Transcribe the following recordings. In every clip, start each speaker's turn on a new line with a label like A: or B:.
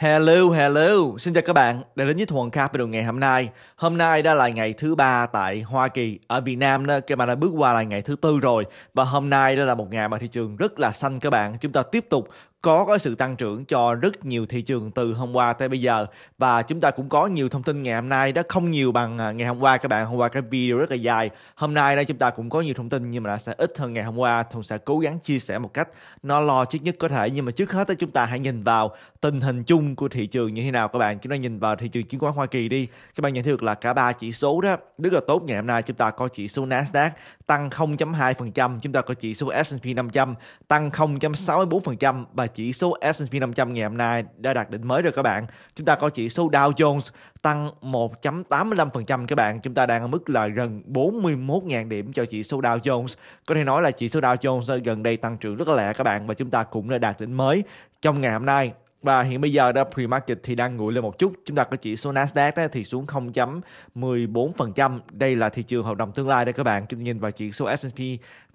A: Hello, hello, xin chào các bạn đã đến với Thuần Capital ngày hôm nay. Hôm nay đã là ngày thứ ba tại Hoa Kỳ, ở Việt Nam đó, các bạn đã bước qua là ngày thứ tư rồi và hôm nay đó là một ngày mà thị trường rất là xanh các bạn. Chúng ta tiếp tục có cái sự tăng trưởng cho rất nhiều thị trường từ hôm qua tới bây giờ và chúng ta cũng có nhiều thông tin ngày hôm nay đó không nhiều bằng à, ngày hôm qua các bạn hôm qua cái video rất là dài hôm nay đây chúng ta cũng có nhiều thông tin nhưng mà đã sẽ ít hơn ngày hôm qua thùng sẽ cố gắng chia sẻ một cách nó logic nhất có thể nhưng mà trước hết đó, chúng ta hãy nhìn vào tình hình chung của thị trường như thế nào các bạn chúng ta nhìn vào thị trường chứng khoán Hoa Kỳ đi các bạn nhận thấy được là cả ba chỉ số đó rất là tốt ngày hôm nay chúng ta có chỉ số Nasdaq tăng 0.2% chúng ta có chỉ số S&P 500 tăng 0.64% và chỉ số S&P 500 ngày hôm nay đã đạt đỉnh mới rồi các bạn. Chúng ta có chỉ số Dow Jones tăng 1.85% các bạn. Chúng ta đang ở mức là gần 41.000 điểm cho chỉ số Dow Jones. Có thể nói là chỉ số Dow Jones gần đây tăng trưởng rất là lẹ các bạn và chúng ta cũng đã đạt đỉnh mới trong ngày hôm nay và hiện bây giờ đó pre-market thì đang nguội lên một chút. Chúng ta có chỉ số Nasdaq đó thì xuống 0.14%. Đây là thị trường hợp đồng tương lai đây các bạn. Chúng nhìn vào chỉ số S&P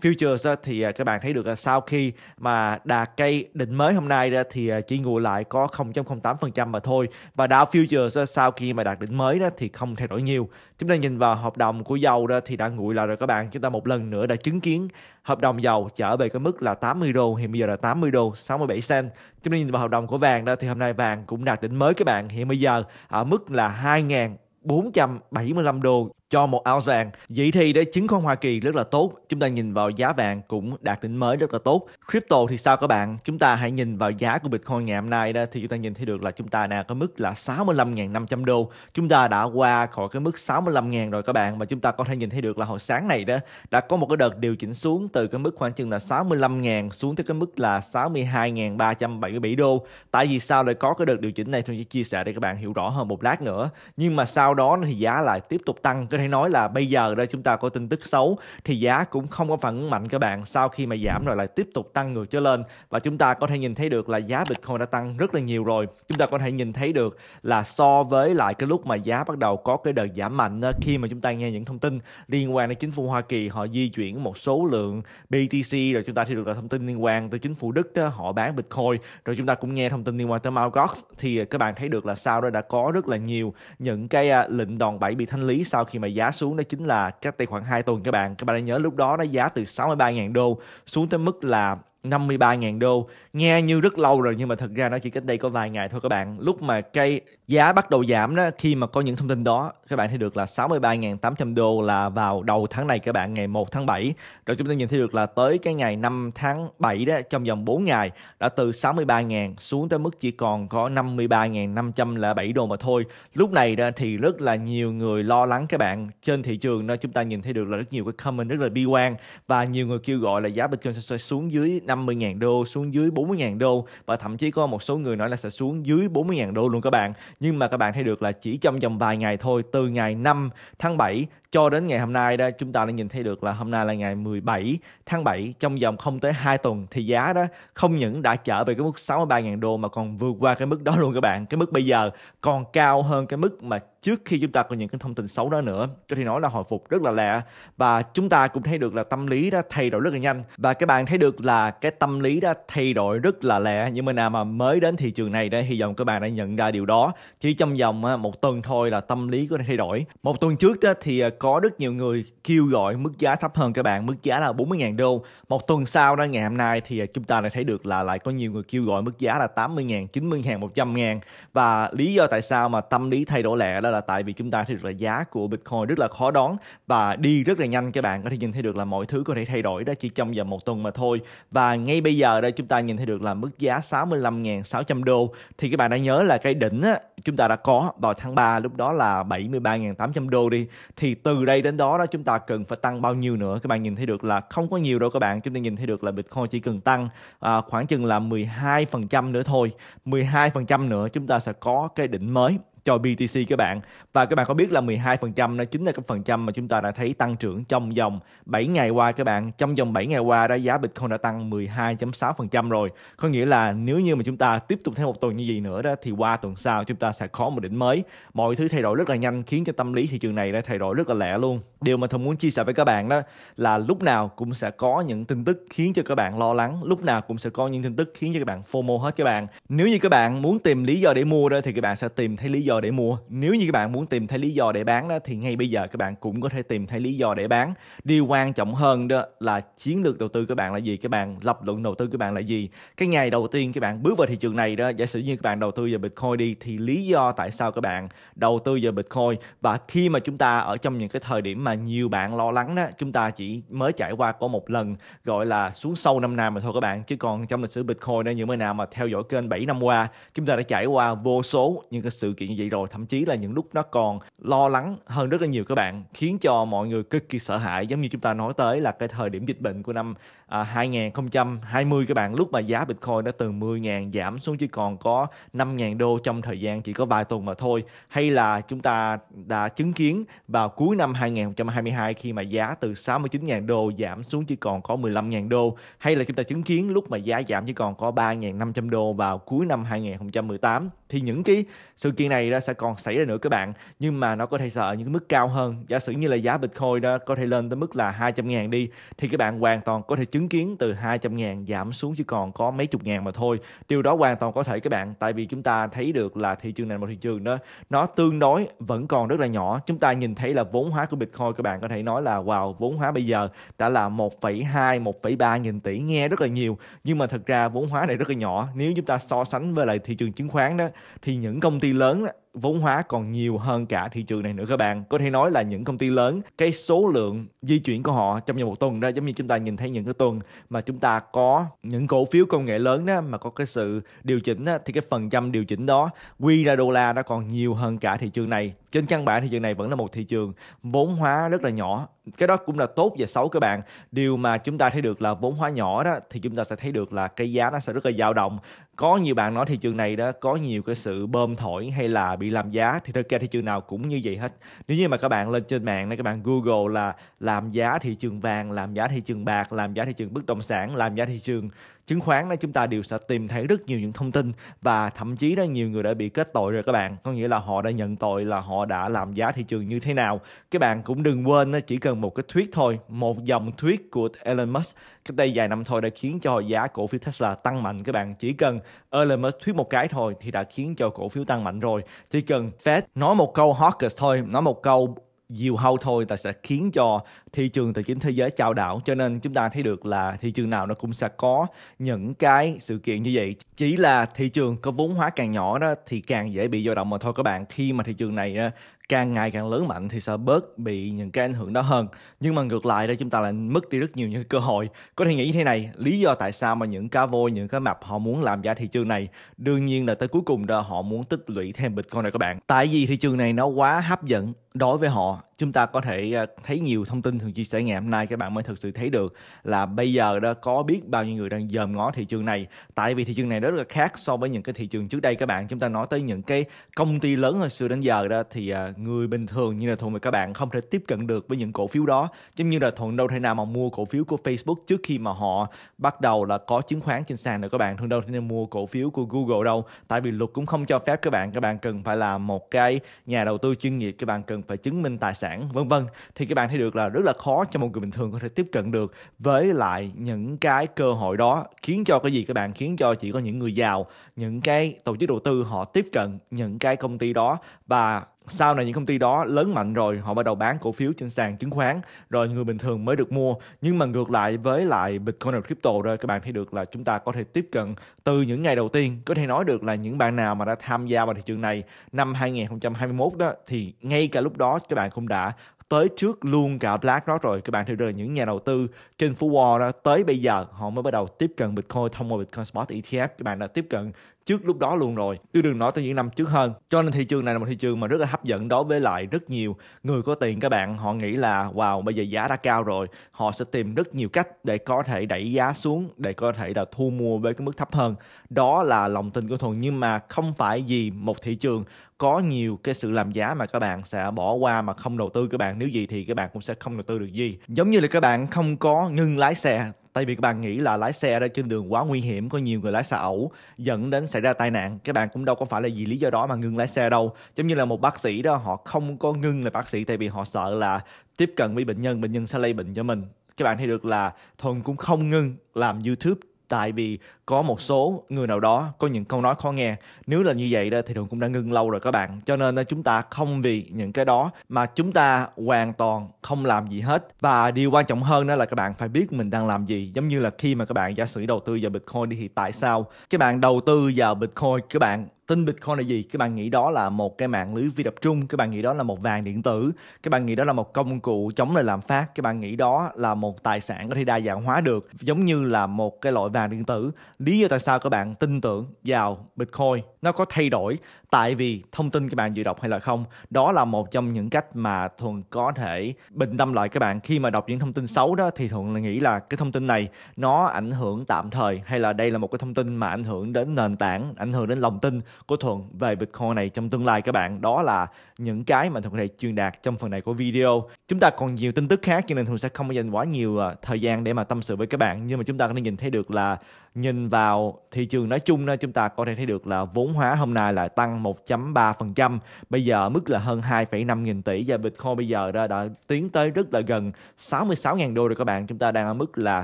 A: Futures đó, thì à, các bạn thấy được là sau khi mà đạt cây đỉnh mới hôm nay đó thì à, chỉ nguội lại có 0.08% mà thôi. Và Dow Futures đó, sau khi mà đạt đỉnh mới đó thì không thay đổi nhiều chúng ta nhìn vào hợp đồng của dầu đó thì đã nguội lại rồi các bạn chúng ta một lần nữa đã chứng kiến hợp đồng dầu trở về cái mức là 80 đô hiện bây giờ là 80 đô 67 cent chúng ta nhìn vào hợp đồng của vàng đó thì hôm nay vàng cũng đạt đỉnh mới các bạn hiện bây giờ ở mức là 2.475 đô cho một ounce vàng. Vậy thì để chứng khoán Hoa Kỳ rất là tốt, chúng ta nhìn vào giá vàng cũng đạt đỉnh mới rất là tốt. Crypto thì sao các bạn? Chúng ta hãy nhìn vào giá của Bitcoin ngày hôm nay đó thì chúng ta nhìn thấy được là chúng ta đang có mức là 65.500 đô. Chúng ta đã qua khỏi cái mức 65.000 rồi các bạn và chúng ta có thể nhìn thấy được là hồi sáng này đó đã có một cái đợt điều chỉnh xuống từ cái mức khoảng chừng là 65.000 xuống tới cái mức là 62.377 đô. Tại vì sao lại có cái đợt điều chỉnh này tôi chỉ chia sẻ để các bạn hiểu rõ hơn một lát nữa. Nhưng mà sau đó thì giá lại tiếp tục tăng. cái thể nói là bây giờ đây chúng ta có tin tức xấu thì giá cũng không có phản ứng mạnh các bạn sau khi mà giảm rồi lại tiếp tục tăng ngược trở lên và chúng ta có thể nhìn thấy được là giá Bitcoin đã tăng rất là nhiều rồi chúng ta có thể nhìn thấy được là so với lại cái lúc mà giá bắt đầu có cái đợt giảm mạnh khi mà chúng ta nghe những thông tin liên quan đến chính phủ Hoa Kỳ họ di chuyển một số lượng BTC rồi chúng ta thì được là thông tin liên quan tới chính phủ Đức đó, họ bán Bitcoin rồi chúng ta cũng nghe thông tin liên quan tới Mt. Gox thì các bạn thấy được là sau đó đã có rất là nhiều những cái à, lệnh đòn bẩy bị thanh lý sau khi mà giá xuống đó chính là cách đây khoảng 2 tuần các bạn. Các bạn nhớ lúc đó nó giá từ 63.000 đô xuống tới mức là 53.000 đô. Nghe như rất lâu rồi nhưng mà thật ra nó chỉ cách đây có vài ngày thôi các bạn. Lúc mà cây giá bắt đầu giảm đó khi mà có những thông tin đó các bạn thấy được là 63.800 đô là vào đầu tháng này các bạn ngày 1 tháng 7 rồi chúng ta nhìn thấy được là tới cái ngày 5 tháng 7 đó trong vòng 4 ngày đã từ 63.000 xuống tới mức chỉ còn có 53.507 đô mà thôi lúc này đó thì rất là nhiều người lo lắng các bạn trên thị trường đó chúng ta nhìn thấy được là rất nhiều cái comment rất là bi quan và nhiều người kêu gọi là giá Bitcoin sẽ xuống dưới 50.000 đô xuống dưới 40.000 đô và thậm chí có một số người nói là sẽ xuống dưới 40.000 đô luôn các bạn nhưng mà các bạn thấy được là chỉ trong vòng vài ngày thôi từ ngày 5 tháng 7 cho đến ngày hôm nay đó chúng ta đã nhìn thấy được là hôm nay là ngày 17 tháng 7 trong vòng không tới 2 tuần thì giá đó không những đã trở về cái mức 63.000 đô mà còn vượt qua cái mức đó luôn các bạn cái mức bây giờ còn cao hơn cái mức mà trước khi chúng ta có những cái thông tin xấu đó nữa cho thể nói là hồi phục rất là lẹ và chúng ta cũng thấy được là tâm lý đã thay đổi rất là nhanh và các bạn thấy được là cái tâm lý đã thay đổi rất là lẹ nhưng mà nào mà mới đến thị trường này đó hy vọng các bạn đã nhận ra điều đó chỉ trong vòng à, một tuần thôi là tâm lý có thể thay đổi một tuần trước thì à, có rất nhiều người kêu gọi mức giá thấp hơn các bạn mức giá là 40.000 đô một tuần sau đó ngày hôm nay thì à, chúng ta lại thấy được là lại có nhiều người kêu gọi mức giá là 80.000 90.000 100.000 và lý do tại sao mà tâm lý thay đổi lẹ đó là tại vì chúng ta thấy được là giá của Bitcoin rất là khó đoán và đi rất là nhanh các bạn có thể nhìn thấy được là mọi thứ có thể thay đổi đó chỉ trong vòng một tuần mà thôi và ngay bây giờ đây chúng ta nhìn thấy được là mức giá 65.600 đô thì các bạn đã nhớ là cái đỉnh á, chúng ta đã có vào tháng 3 lúc đó là 73.800 đô đi thì từ đây đến đó đó chúng ta cần phải tăng bao nhiêu nữa các bạn nhìn thấy được là không có nhiều đâu các bạn chúng ta nhìn thấy được là Bitcoin chỉ cần tăng à, khoảng chừng là 12% nữa thôi 12% nữa chúng ta sẽ có cái đỉnh mới cho BTC các bạn và các bạn có biết là 12% nó chính là cái phần trăm mà chúng ta đã thấy tăng trưởng trong vòng 7 ngày qua các bạn trong vòng 7 ngày qua đó giá Bitcoin đã tăng 12.6% rồi có nghĩa là nếu như mà chúng ta tiếp tục theo một tuần như vậy nữa đó thì qua tuần sau chúng ta sẽ có một đỉnh mới mọi thứ thay đổi rất là nhanh khiến cho tâm lý thị trường này đã thay đổi rất là lẹ luôn điều mà thông muốn chia sẻ với các bạn đó là lúc nào cũng sẽ có những tin tức khiến cho các bạn lo lắng lúc nào cũng sẽ có những tin tức khiến cho các bạn FOMO hết các bạn nếu như các bạn muốn tìm lý do để mua đó thì các bạn sẽ tìm thấy lý do do để mua nếu như các bạn muốn tìm thấy lý do để bán đó thì ngay bây giờ các bạn cũng có thể tìm thấy lý do để bán điều quan trọng hơn đó là chiến lược đầu tư các bạn là gì các bạn lập luận đầu tư các bạn là gì cái ngày đầu tiên các bạn bước vào thị trường này đó giả sử như các bạn đầu tư vào bitcoin đi thì lý do tại sao các bạn đầu tư vào bitcoin và khi mà chúng ta ở trong những cái thời điểm mà nhiều bạn lo lắng đó chúng ta chỉ mới trải qua có một lần gọi là xuống sâu năm nào mà thôi các bạn chứ còn trong lịch sử bitcoin đó những mới nào mà theo dõi kênh 7 năm qua chúng ta đã trải qua vô số những cái sự kiện như vậy vậy rồi thậm chí là những lúc nó còn lo lắng hơn rất là nhiều các bạn khiến cho mọi người cực kỳ sợ hãi giống như chúng ta nói tới là cái thời điểm dịch bệnh của năm 2020 à, các bạn lúc mà giá Bitcoin đã từ 10.000 giảm xuống chỉ còn có 5.000 đô trong thời gian chỉ có vài tuần mà thôi hay là chúng ta đã chứng kiến vào cuối năm 2022 khi mà giá từ 69.000 đô giảm xuống chỉ còn có 15.000 đô hay là chúng ta chứng kiến lúc mà giá giảm chỉ còn có 3.500 đô vào cuối năm 2018 thì những cái sự kiện này ra sẽ còn xảy ra nữa các bạn nhưng mà nó có thể sợ những cái mức cao hơn giả sử như là giá Bitcoin đó có thể lên tới mức là 200 ngàn đi thì các bạn hoàn toàn có thể chứng kiến từ 200 ngàn giảm xuống chỉ còn có mấy chục ngàn mà thôi điều đó hoàn toàn có thể các bạn tại vì chúng ta thấy được là thị trường này một thị trường đó nó tương đối vẫn còn rất là nhỏ chúng ta nhìn thấy là vốn hóa của Bitcoin các bạn có thể nói là wow vốn hóa bây giờ đã là 1,2 1,3 nghìn tỷ nghe rất là nhiều nhưng mà thật ra vốn hóa này rất là nhỏ nếu chúng ta so sánh với lại thị trường chứng khoán đó thì những công ty lớn vốn hóa còn nhiều hơn cả thị trường này nữa các bạn có thể nói là những công ty lớn cái số lượng di chuyển của họ trong vòng một tuần đó giống như chúng ta nhìn thấy những cái tuần mà chúng ta có những cổ phiếu công nghệ lớn đó mà có cái sự điều chỉnh đó, thì cái phần trăm điều chỉnh đó quy ra đô la nó còn nhiều hơn cả thị trường này trên căn bản thì trường này vẫn là một thị trường vốn hóa rất là nhỏ cái đó cũng là tốt và xấu các bạn điều mà chúng ta thấy được là vốn hóa nhỏ đó thì chúng ta sẽ thấy được là cái giá nó sẽ rất là dao động có nhiều bạn nói thị trường này đó có nhiều cái sự bơm thổi hay là bị làm giá thì thực ra thị trường nào cũng như vậy hết nếu như mà các bạn lên trên mạng này các bạn google là làm giá thị trường vàng làm giá thị trường bạc làm giá thị trường bất động sản làm giá thị trường chứng khoán đó chúng ta đều sẽ tìm thấy rất nhiều những thông tin và thậm chí đó nhiều người đã bị kết tội rồi các bạn có nghĩa là họ đã nhận tội là họ đã làm giá thị trường như thế nào các bạn cũng đừng quên nó chỉ cần một cái thuyết thôi một dòng thuyết của Elon Musk cách đây vài năm thôi đã khiến cho giá cổ phiếu Tesla tăng mạnh các bạn chỉ cần Elon Musk thuyết một cái thôi thì đã khiến cho cổ phiếu tăng mạnh rồi chỉ cần Fed nói một câu hawkish thôi nói một câu diều hâu thôi ta sẽ khiến cho thị trường tài chính thế giới chào đảo cho nên chúng ta thấy được là thị trường nào nó cũng sẽ có những cái sự kiện như vậy chỉ là thị trường có vốn hóa càng nhỏ đó thì càng dễ bị dao động mà thôi các bạn khi mà thị trường này ờ, càng ngày càng lớn mạnh thì sẽ bớt bị những cái ảnh hưởng đó hơn nhưng mà ngược lại đây chúng ta lại mất đi rất nhiều những cơ hội có thể nghĩ như thế này lý do tại sao mà những cá voi những cái mập họ muốn làm giá thị trường này đương nhiên là tới cuối cùng đó họ muốn tích lũy thêm bitcoin này các bạn tại vì thị trường này nó quá hấp dẫn đối với họ chúng ta có thể ờ, thấy nhiều thông tin thường chia sẻ ngày hôm nay các bạn mới thực sự thấy được là bây giờ đó có biết bao nhiêu người đang dòm ngó thị trường này tại vì thị trường này rất là khác so với những cái thị trường trước đây các bạn chúng ta nói tới những cái công ty lớn hồi xưa đến giờ đó thì ờ, người bình thường như là thuận và các bạn không thể tiếp cận được với những cổ phiếu đó giống như là thuận đâu thể nào mà mua cổ phiếu của facebook trước khi mà họ bắt đầu là có chứng khoán trên sàn được các bạn thuận đâu thể nào mua cổ phiếu của google đâu tại vì luật cũng không cho phép các bạn các bạn cần phải là một cái nhà đầu tư chuyên nghiệp các bạn cần phải chứng minh tài sản vân vân thì các bạn thấy được là rất là khó cho một người bình thường có thể tiếp cận được với lại những cái cơ hội đó khiến cho cái gì các bạn khiến cho chỉ có những người giàu những cái tổ chức đầu tư họ tiếp cận những cái công ty đó và sau này những công ty đó lớn mạnh rồi họ bắt đầu bán cổ phiếu trên sàn chứng khoán rồi người bình thường mới được mua nhưng mà ngược lại với lại bitcoin và crypto rồi các bạn thấy được là chúng ta có thể tiếp cận từ những ngày đầu tiên có thể nói được là những bạn nào mà đã tham gia vào thị trường này năm 2021 đó thì ngay cả lúc đó các bạn cũng đã tới trước luôn cả BlackRock rồi các bạn thấy được là những nhà đầu tư trên phố Wall đó tới bây giờ họ mới bắt đầu tiếp cận Bitcoin thông qua Bitcoin Spot ETF các bạn đã tiếp cận trước lúc đó luôn rồi chứ đừng nói tới những năm trước hơn cho nên thị trường này là một thị trường mà rất là hấp dẫn đối với lại rất nhiều người có tiền các bạn họ nghĩ là wow bây giờ giá đã cao rồi họ sẽ tìm rất nhiều cách để có thể đẩy giá xuống để có thể là thu mua với cái mức thấp hơn đó là lòng tin của thuần nhưng mà không phải gì một thị trường có nhiều cái sự làm giá mà các bạn sẽ bỏ qua mà không đầu tư các bạn nếu gì thì các bạn cũng sẽ không đầu tư được gì giống như là các bạn không có ngưng lái xe tại vì các bạn nghĩ là lái xe ra trên đường quá nguy hiểm có nhiều người lái xe ẩu dẫn đến xảy ra tai nạn các bạn cũng đâu có phải là vì lý do đó mà ngừng lái xe đâu giống như là một bác sĩ đó họ không có ngưng là bác sĩ tại vì họ sợ là tiếp cận với bệnh nhân bệnh nhân sẽ lây bệnh cho mình các bạn thấy được là thuần cũng không ngưng làm youtube tại vì có một số người nào đó có những câu nói khó nghe nếu là như vậy đó thì thường cũng đã ngưng lâu rồi các bạn cho nên chúng ta không vì những cái đó mà chúng ta hoàn toàn không làm gì hết và điều quan trọng hơn đó là các bạn phải biết mình đang làm gì giống như là khi mà các bạn giả sử đầu tư vào bitcoin đi thì tại sao các bạn đầu tư vào bitcoin các bạn tin Bitcoin là gì? Các bạn nghĩ đó là một cái mạng lưới vi tập trung, các bạn nghĩ đó là một vàng điện tử, các bạn nghĩ đó là một công cụ chống lại lạm phát, các bạn nghĩ đó là một tài sản có thể đa dạng hóa được giống như là một cái loại vàng điện tử. Lý do tại sao các bạn tin tưởng vào Bitcoin nó có thay đổi tại vì thông tin các bạn dự đọc hay là không đó là một trong những cách mà thuần có thể bình tâm lại các bạn khi mà đọc những thông tin xấu đó thì thuận là nghĩ là cái thông tin này nó ảnh hưởng tạm thời hay là đây là một cái thông tin mà ảnh hưởng đến nền tảng ảnh hưởng đến lòng tin của thuận về bitcoin này trong tương lai các bạn đó là những cái mà thuận này truyền đạt trong phần này của video chúng ta còn nhiều tin tức khác cho nên thuận sẽ không dành quá nhiều ờ, thời gian để mà tâm sự với các bạn nhưng mà chúng ta có thể nhìn thấy được là nhìn vào thị trường nói chung đó, chúng ta có thể thấy được là vốn hóa hôm nay là tăng 1.3%, bây giờ mức là hơn 2,5 nghìn tỷ và Bitcoin bây giờ đã, đã tiến tới rất là gần 66.000 đô rồi các bạn. Chúng ta đang ở mức là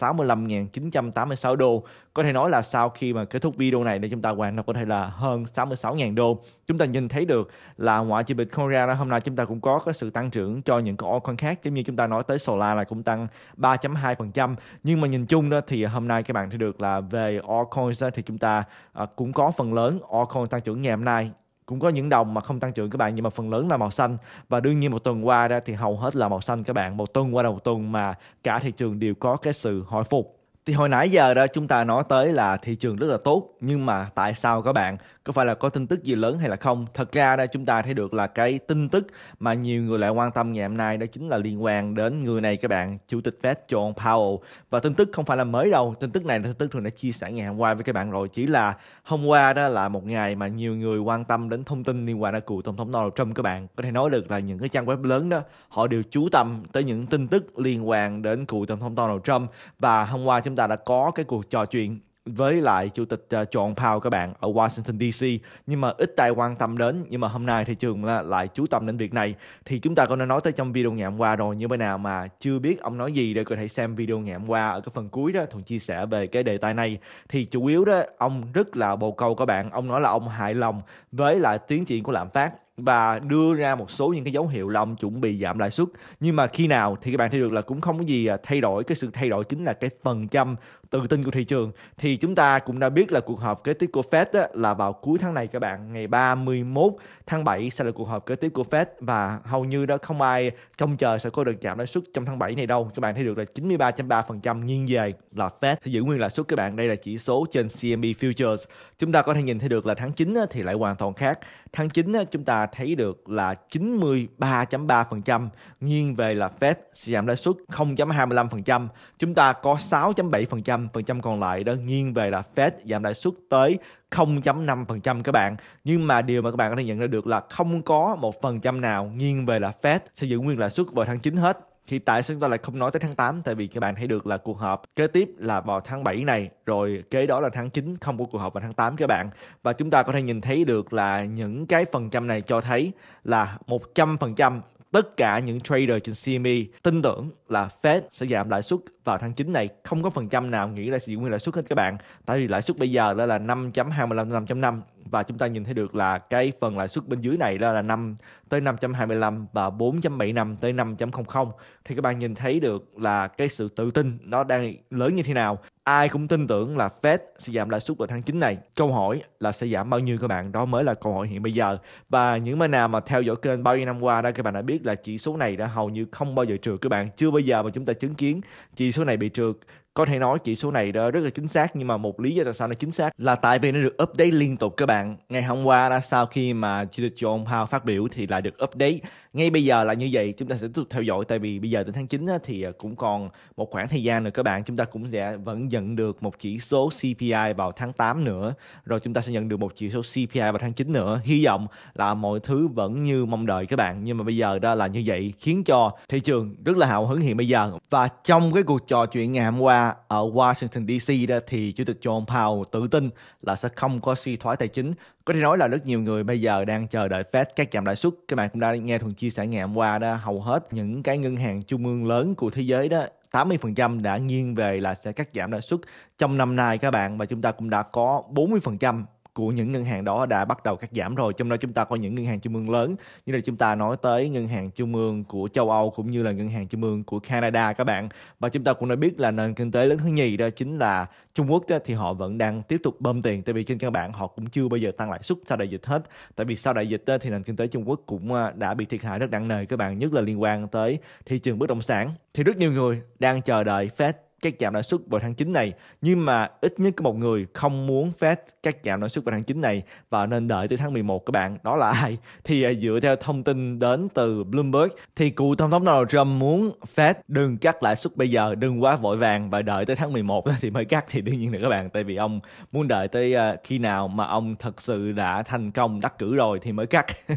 A: 65.986 đô. Có thể nói là sau khi mà kết thúc video này thì chúng ta hoàn toàn có thể là hơn 66.000 đô. Chúng ta nhìn thấy được là ngoại trừ Bitcoin lịch không ra là hôm nay chúng ta cũng có cái sự tăng trưởng cho những cái altcoin khác giống như chúng ta nói tới Solar là cũng tăng 3.2% nhưng mà nhìn chung đó thì hôm nay các bạn thấy được là về altcoins đó, thì chúng ta à, cũng có phần lớn altcoin tăng trưởng ngày hôm nay cũng có những đồng mà không tăng trưởng các bạn nhưng mà phần lớn là màu xanh và đương nhiên một tuần qua đó thì hầu hết là màu xanh các bạn một tuần qua đầu tuần mà cả thị trường đều có cái sự hồi phục thì hồi nãy giờ đó chúng ta nói tới là thị trường rất là tốt nhưng mà tại sao các bạn có phải là có tin tức gì lớn hay là không thật ra đây chúng ta thấy được là cái tin tức mà nhiều người lại quan tâm ngày hôm nay đó chính là liên quan đến người này các bạn chủ tịch Fed John Powell và tin tức không phải là mới đâu tin tức này là tin tức thường đã chia sẻ ngày hôm qua với các bạn rồi chỉ là hôm qua đó là một ngày mà nhiều người quan tâm đến thông tin liên quan đến cựu tổng thống Donald Trump các bạn có thể nói được là những cái trang web lớn đó họ đều chú tâm tới những tin tức liên quan đến cựu tổng thống Donald Trump và hôm qua chúng chúng ta đã có cái cuộc trò chuyện với lại chủ tịch uh, ờ, John Powell các bạn ở Washington DC nhưng mà ít ai quan tâm đến nhưng mà hôm nay thị trường là lại chú tâm đến việc này thì chúng ta có nói tới trong video ngày hôm qua rồi như thế nào mà chưa biết ông nói gì để có thể xem video ngày hôm qua ở cái phần cuối đó thuận chia sẻ về cái đề tài này thì chủ yếu đó ông rất là bồ câu các bạn ông nói là ông hài lòng với lại tiến triển của lạm phát và đưa ra một số những cái dấu hiệu là ông chuẩn bị giảm lãi suất nhưng mà khi nào thì các bạn thấy được là cũng không có gì à, thay đổi cái sự thay đổi chính là cái phần trăm tự tin của thị trường thì chúng ta cũng đã biết là cuộc họp kế tiếp của Fed á, là vào cuối tháng này các bạn ngày 31 tháng 7 sẽ là cuộc họp kế tiếp của Fed và hầu như đó không ai trông chờ sẽ có được giảm lãi suất trong tháng 7 này đâu các bạn thấy được là 93.3% nghiêng về là Fed sẽ giữ nguyên lãi suất các bạn đây là chỉ số trên CMB futures chúng ta có thể nhìn thấy được là tháng 9 á, thì lại hoàn toàn khác tháng 9 á, chúng ta thấy được là 93.3% nghiêng về là Fed sẽ giảm lãi suất 0.25% chúng ta có 6.7% 75% còn lại đó nghiêng về là Fed giảm lãi suất tới 0.5% các bạn. Nhưng mà điều mà các bạn có thể nhận ra được là không có một phần trăm nào nghiêng về là Fed sẽ giữ nguyên lãi suất vào tháng 9 hết thì tại sao chúng ta lại không nói tới tháng 8 tại vì các bạn thấy được là cuộc họp kế tiếp là vào tháng 7 này rồi kế đó là tháng 9 không có cuộc họp vào tháng 8 các bạn và chúng ta có thể nhìn thấy được là những cái phần trăm này cho thấy là 100% tất cả những trader trên CME tin tưởng là Fed sẽ giảm lãi suất vào tháng 9 này không có phần trăm nào nghĩ là sẽ giữ nguyên lãi suất hết các bạn tại vì lãi suất bây giờ đó là 5.25 5.5 và chúng ta nhìn thấy được là cái phần lãi suất bên dưới này đó là 5 tới 525 và 4.75 tới 5.00 thì các bạn nhìn thấy được là cái sự tự tin nó đang lớn như thế nào ai cũng tin tưởng là Fed sẽ giảm lãi suất vào tháng 9 này. Câu hỏi là sẽ giảm bao nhiêu các bạn? Đó mới là câu hỏi hiện bây giờ. Và những bạn nào mà theo dõi kênh bao nhiêu năm qua đó các bạn đã biết là chỉ số này đã hầu như không bao giờ trượt các bạn. Chưa bao giờ mà chúng ta chứng kiến chỉ số này bị trượt có thể nói chỉ số này đó rất là chính xác nhưng mà một lý do tại sao nó chính xác là tại vì nó được update liên tục các bạn ngày hôm qua đã sau khi mà Jerome Powell phát biểu thì lại được update ngay bây giờ là như vậy chúng ta sẽ tiếp tục theo dõi tại vì bây giờ đến tháng 9 thì à, cũng còn một khoảng thời gian nữa các bạn chúng ta cũng sẽ vẫn nhận được một chỉ số CPI vào tháng 8 nữa rồi chúng ta sẽ nhận được một chỉ số CPI vào tháng 9 nữa hy vọng là mọi thứ vẫn như mong đợi các bạn nhưng mà bây giờ đó là như vậy khiến cho thị trường rất là hào hứng hiện bây giờ và trong cái cuộc trò chuyện ngày hôm qua ở Washington DC đó thì chủ tịch John Powell tự tin là sẽ không có suy thoái tài chính có thể nói là rất nhiều người bây giờ đang chờ đợi Fed các giảm lãi suất các bạn cũng đã nghe thuần chia sẻ ngày hôm qua đó hầu hết những cái ngân hàng trung ương lớn của thế giới đó 80% đã nghiêng về là sẽ cắt giảm lãi suất trong năm nay các bạn và chúng ta cũng đã có 40% của những ngân hàng đó đã bắt đầu cắt giảm rồi trong đó chúng ta có những ngân hàng trung ương lớn như là chúng ta nói tới ngân hàng trung ương của châu Âu cũng như là ngân hàng trung ương của Canada các bạn và chúng ta cũng đã biết là nền kinh tế lớn thứ nhì đó chính là Trung Quốc đó, thì họ vẫn đang tiếp tục bơm tiền tại vì trên căn bản họ cũng chưa bao giờ tăng lãi suất sau đại dịch hết tại vì sau đại dịch đó, thì nền kinh tế Trung Quốc cũng à, đã bị thiệt hại rất nặng nề các bạn nhất là liên quan tới thị trường bất động sản thì rất nhiều người đang chờ đợi Fed các giảm lãi suất vào tháng 9 này nhưng mà ít nhất có một người không muốn phép các giảm lãi suất vào tháng 9 này và nên đợi tới tháng 11 các bạn đó là ai thì à, dựa theo thông tin đến từ Bloomberg thì cựu tổng thống Donald Trump muốn phép đừng cắt lãi suất bây giờ đừng quá vội vàng và đợi tới tháng 11 thì mới cắt thì đương nhiên được các bạn tại vì ông muốn đợi tới à, khi nào mà ông thật sự đã thành công đắc cử rồi thì mới cắt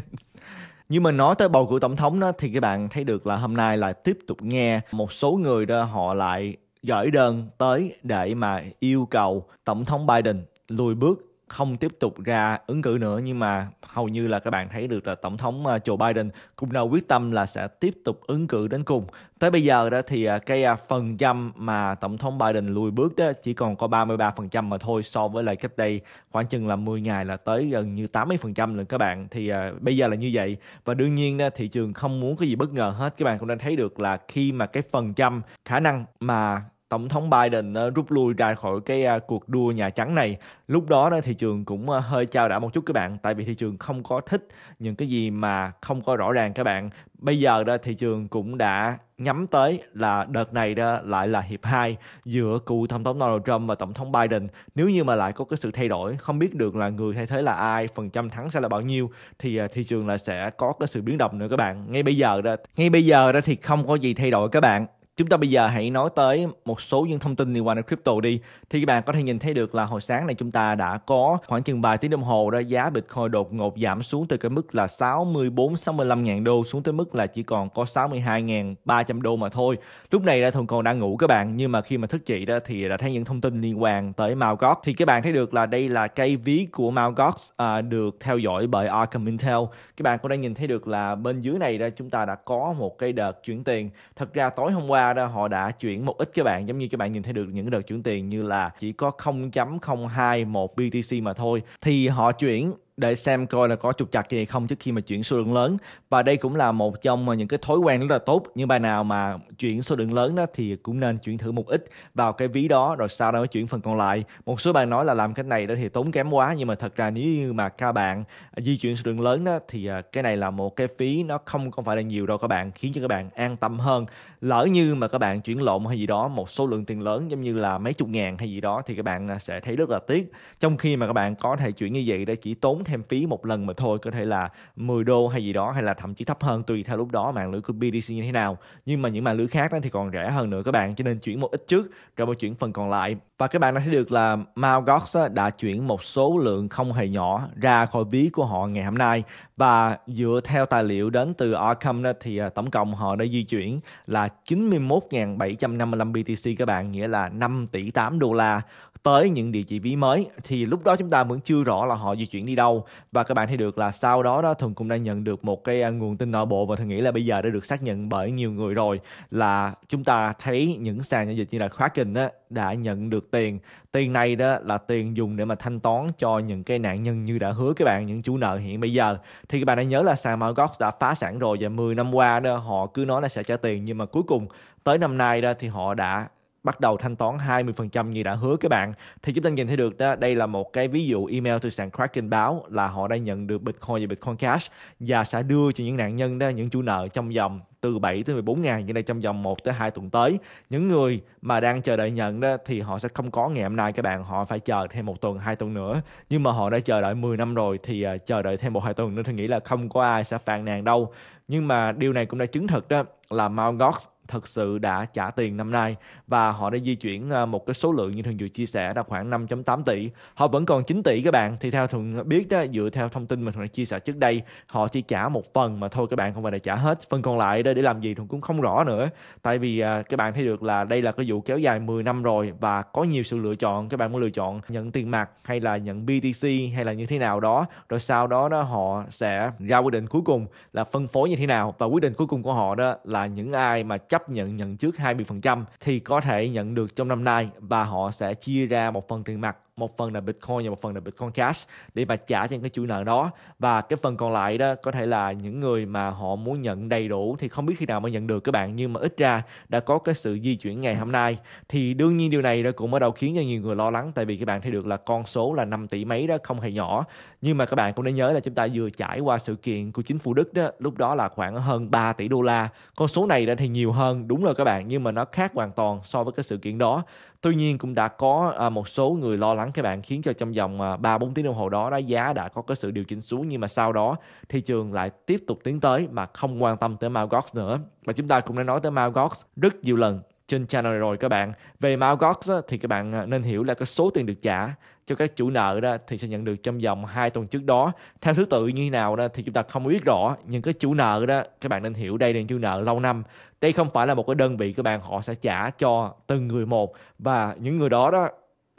A: nhưng mà nói tới bầu cử tổng thống đó thì các bạn thấy được là hôm nay là tiếp tục nghe một số người đó họ lại gửi đơn tới để mà yêu cầu Tổng thống Biden lùi bước không tiếp tục ra ứng cử nữa nhưng mà hầu như là các bạn thấy được là tổng thống ờ, Joe Biden cũng đã quyết tâm là sẽ tiếp tục ứng cử đến cùng. Tới bây giờ đó thì ờ, cái ờ, phần trăm mà tổng thống Biden lùi bước đó chỉ còn có 33% mà thôi so với lại cách đây khoảng chừng là 10 ngày là tới gần như 80% lần các bạn thì bây giờ là như vậy và đương nhiên đó, thị trường không muốn cái gì bất ngờ hết các bạn cũng đang thấy được là khi mà cái phần trăm khả năng mà tổng thống Biden ờ, rút lui ra khỏi cái ờ, cuộc đua Nhà Trắng này. Lúc đó đó thị trường cũng ờ, hơi trao đảo một chút các bạn, tại vì thị trường không có thích những cái gì mà không có rõ ràng các bạn. Bây giờ đó thị trường cũng đã nhắm tới là đợt này đó lại là hiệp 2 giữa cựu tổng thống Donald Trump và tổng thống Biden. Nếu như mà lại có cái sự thay đổi, không biết được là người thay thế là ai, phần trăm thắng sẽ là bao nhiêu thì thị trường là sẽ có cái sự biến động nữa các bạn. Ngay bây giờ đó, ngay bây giờ đó thì không có gì thay đổi các bạn Chúng ta bây giờ hãy nói tới một số những thông tin liên quan đến crypto đi. Thì các bạn có thể nhìn thấy được là hồi sáng này chúng ta đã có khoảng chừng vài tiếng đồng hồ đó giá Bitcoin đột ngột giảm xuống từ cái mức là 64 65 ngàn đô xuống tới mức là chỉ còn có 62.300 đô mà thôi. Lúc này đã thường còn đang ngủ các bạn nhưng mà khi mà thức dậy đó thì đã thấy những thông tin liên quan tới Mt. Thì các bạn thấy được là đây là cây ví của Mt. À, được theo dõi bởi Arkham Intel. Các bạn cũng đang nhìn thấy được là bên dưới này đó chúng ta đã có một cái đợt chuyển tiền. Thật ra tối hôm qua đó họ đã chuyển một ít các bạn giống như các bạn nhìn thấy được những đợt chuyển tiền như là chỉ có 0.021 BTC mà thôi thì họ chuyển để xem coi là có trục chặt gì hay không trước khi mà chuyển số lượng lớn và đây cũng là một trong những cái thói quen rất là tốt những bài nào mà chuyển số lượng lớn đó thì cũng nên chuyển thử một ít vào cái ví đó rồi sau đó mới chuyển phần còn lại một số bạn nói là làm cái này đó thì tốn kém quá nhưng mà thật ra nếu như mà các bạn di chuyển số lượng lớn đó thì à, cái này là một cái phí nó không không phải là nhiều đâu các bạn khiến cho các bạn an tâm hơn lỡ như mà các bạn chuyển lộn hay gì đó một số lượng tiền lớn giống như là mấy chục ngàn hay gì đó thì các bạn à, sẽ thấy rất là tiếc trong khi mà các bạn có thể chuyển như vậy để chỉ tốn thêm phí một lần mà thôi có thể là 10 đô hay gì đó hay là thậm chí thấp hơn tùy theo lúc đó mạng lưới của BDC như thế nào nhưng mà những mạng lưới khác đó thì còn rẻ hơn nữa các bạn cho nên chuyển một ít trước rồi mới chuyển phần còn lại và các bạn đã thấy được là Mt. Gox đã chuyển một số lượng không hề nhỏ ra khỏi ví của họ ngày hôm nay và dựa theo tài liệu đến từ Arkham thì à, tổng cộng họ đã di chuyển là 91.755 BTC các bạn nghĩa là 5 tỷ 8 đô la tới những địa chỉ ví mới thì lúc đó chúng ta vẫn chưa rõ là họ di chuyển đi đâu và các bạn thấy được là sau đó đó thường cũng đã nhận được một cái à, nguồn tin nội bộ và thường nghĩ là bây giờ đã được xác nhận bởi nhiều người rồi là chúng ta thấy những sàn giao dịch như là Kraken đó đã nhận được tiền tiền này đó là tiền dùng để mà thanh toán cho những cái nạn nhân như đã hứa các bạn những chủ nợ hiện bây giờ thì các bạn đã nhớ là sàn Mt. đã phá sản rồi và 10 năm qua đó họ cứ nói là sẽ trả tiền nhưng mà cuối cùng tới năm nay đó thì họ đã bắt đầu thanh toán 20% như đã hứa các bạn thì chúng ta nhìn thấy được đó đây là một cái ví dụ email từ sàn Kraken báo là họ đã nhận được Bitcoin và Bitcoin Cash và sẽ đưa cho những nạn nhân đó những chủ nợ trong vòng từ 7 tới 14 ngày như đây trong vòng 1 tới 2 tuần tới những người mà đang chờ đợi nhận đó thì họ sẽ không có ngày hôm nay các bạn họ phải chờ thêm một tuần hai tuần nữa nhưng mà họ đã chờ đợi 10 năm rồi thì à, chờ đợi thêm một hai tuần nữa thì nghĩ là không có ai sẽ phàn nàn đâu nhưng mà điều này cũng đã chứng thực đó là Mt. Gox thật sự đã trả tiền năm nay và họ đã di chuyển à, một cái số lượng như thường dự chia sẻ là khoảng 5.8 tỷ họ vẫn còn 9 tỷ các bạn thì theo thường biết đó dựa theo thông tin mình thường chia sẻ trước đây họ chỉ trả một phần mà thôi các bạn không phải là trả hết phần còn lại đây để làm gì thường cũng không rõ nữa tại vì à, các bạn thấy được là đây là cái vụ kéo dài 10 năm rồi và có nhiều sự lựa chọn các bạn muốn lựa chọn nhận tiền mặt hay là nhận BTC hay là như thế nào đó rồi sau đó đó họ sẽ ra quyết định cuối cùng là phân phối như thế nào và quyết định cuối cùng của họ đó là những ai mà chấp chấp nhận nhận trước 20% thì có thể nhận được trong năm nay và họ sẽ chia ra một phần tiền mặt một phần là Bitcoin và một phần là Bitcoin Cash để mà trả cho những cái chủ nợ đó và cái phần còn lại đó có thể là những người mà họ muốn nhận đầy đủ thì không biết khi nào mới nhận được các bạn nhưng mà ít ra đã có cái sự di chuyển ngày hôm nay thì đương nhiên điều này đó cũng bắt đầu khiến cho nhiều người lo lắng tại vì các bạn thấy được là con số là 5 tỷ mấy đó không hề nhỏ nhưng mà các bạn cũng nên nhớ là chúng ta vừa trải qua sự kiện của chính phủ Đức đó lúc đó là khoảng hơn 3 tỷ đô la con số này đã thì nhiều hơn đúng rồi các bạn nhưng mà nó khác hoàn toàn so với cái sự kiện đó Tuy nhiên cũng đã có à, một số người lo lắng các bạn khiến cho trong vòng à, 3 4 tiếng đồng hồ đó, đó giá đã có cái sự điều chỉnh xuống nhưng mà sau đó thị trường lại tiếp tục tiến tới mà không quan tâm tới Mt. nữa. Và chúng ta cũng đã nói tới Mt. rất nhiều lần trên channel rồi các bạn về Mt. thì các bạn à, nên hiểu là cái số tiền được trả cho các chủ nợ đó thì sẽ nhận được trong vòng 2 tuần trước đó theo thứ tự như nào đó thì chúng ta không biết rõ nhưng cái chủ nợ đó các bạn nên hiểu đây là chủ nợ lâu năm đây không phải là một cái đơn vị các bạn họ sẽ trả cho từng người một và những người đó đó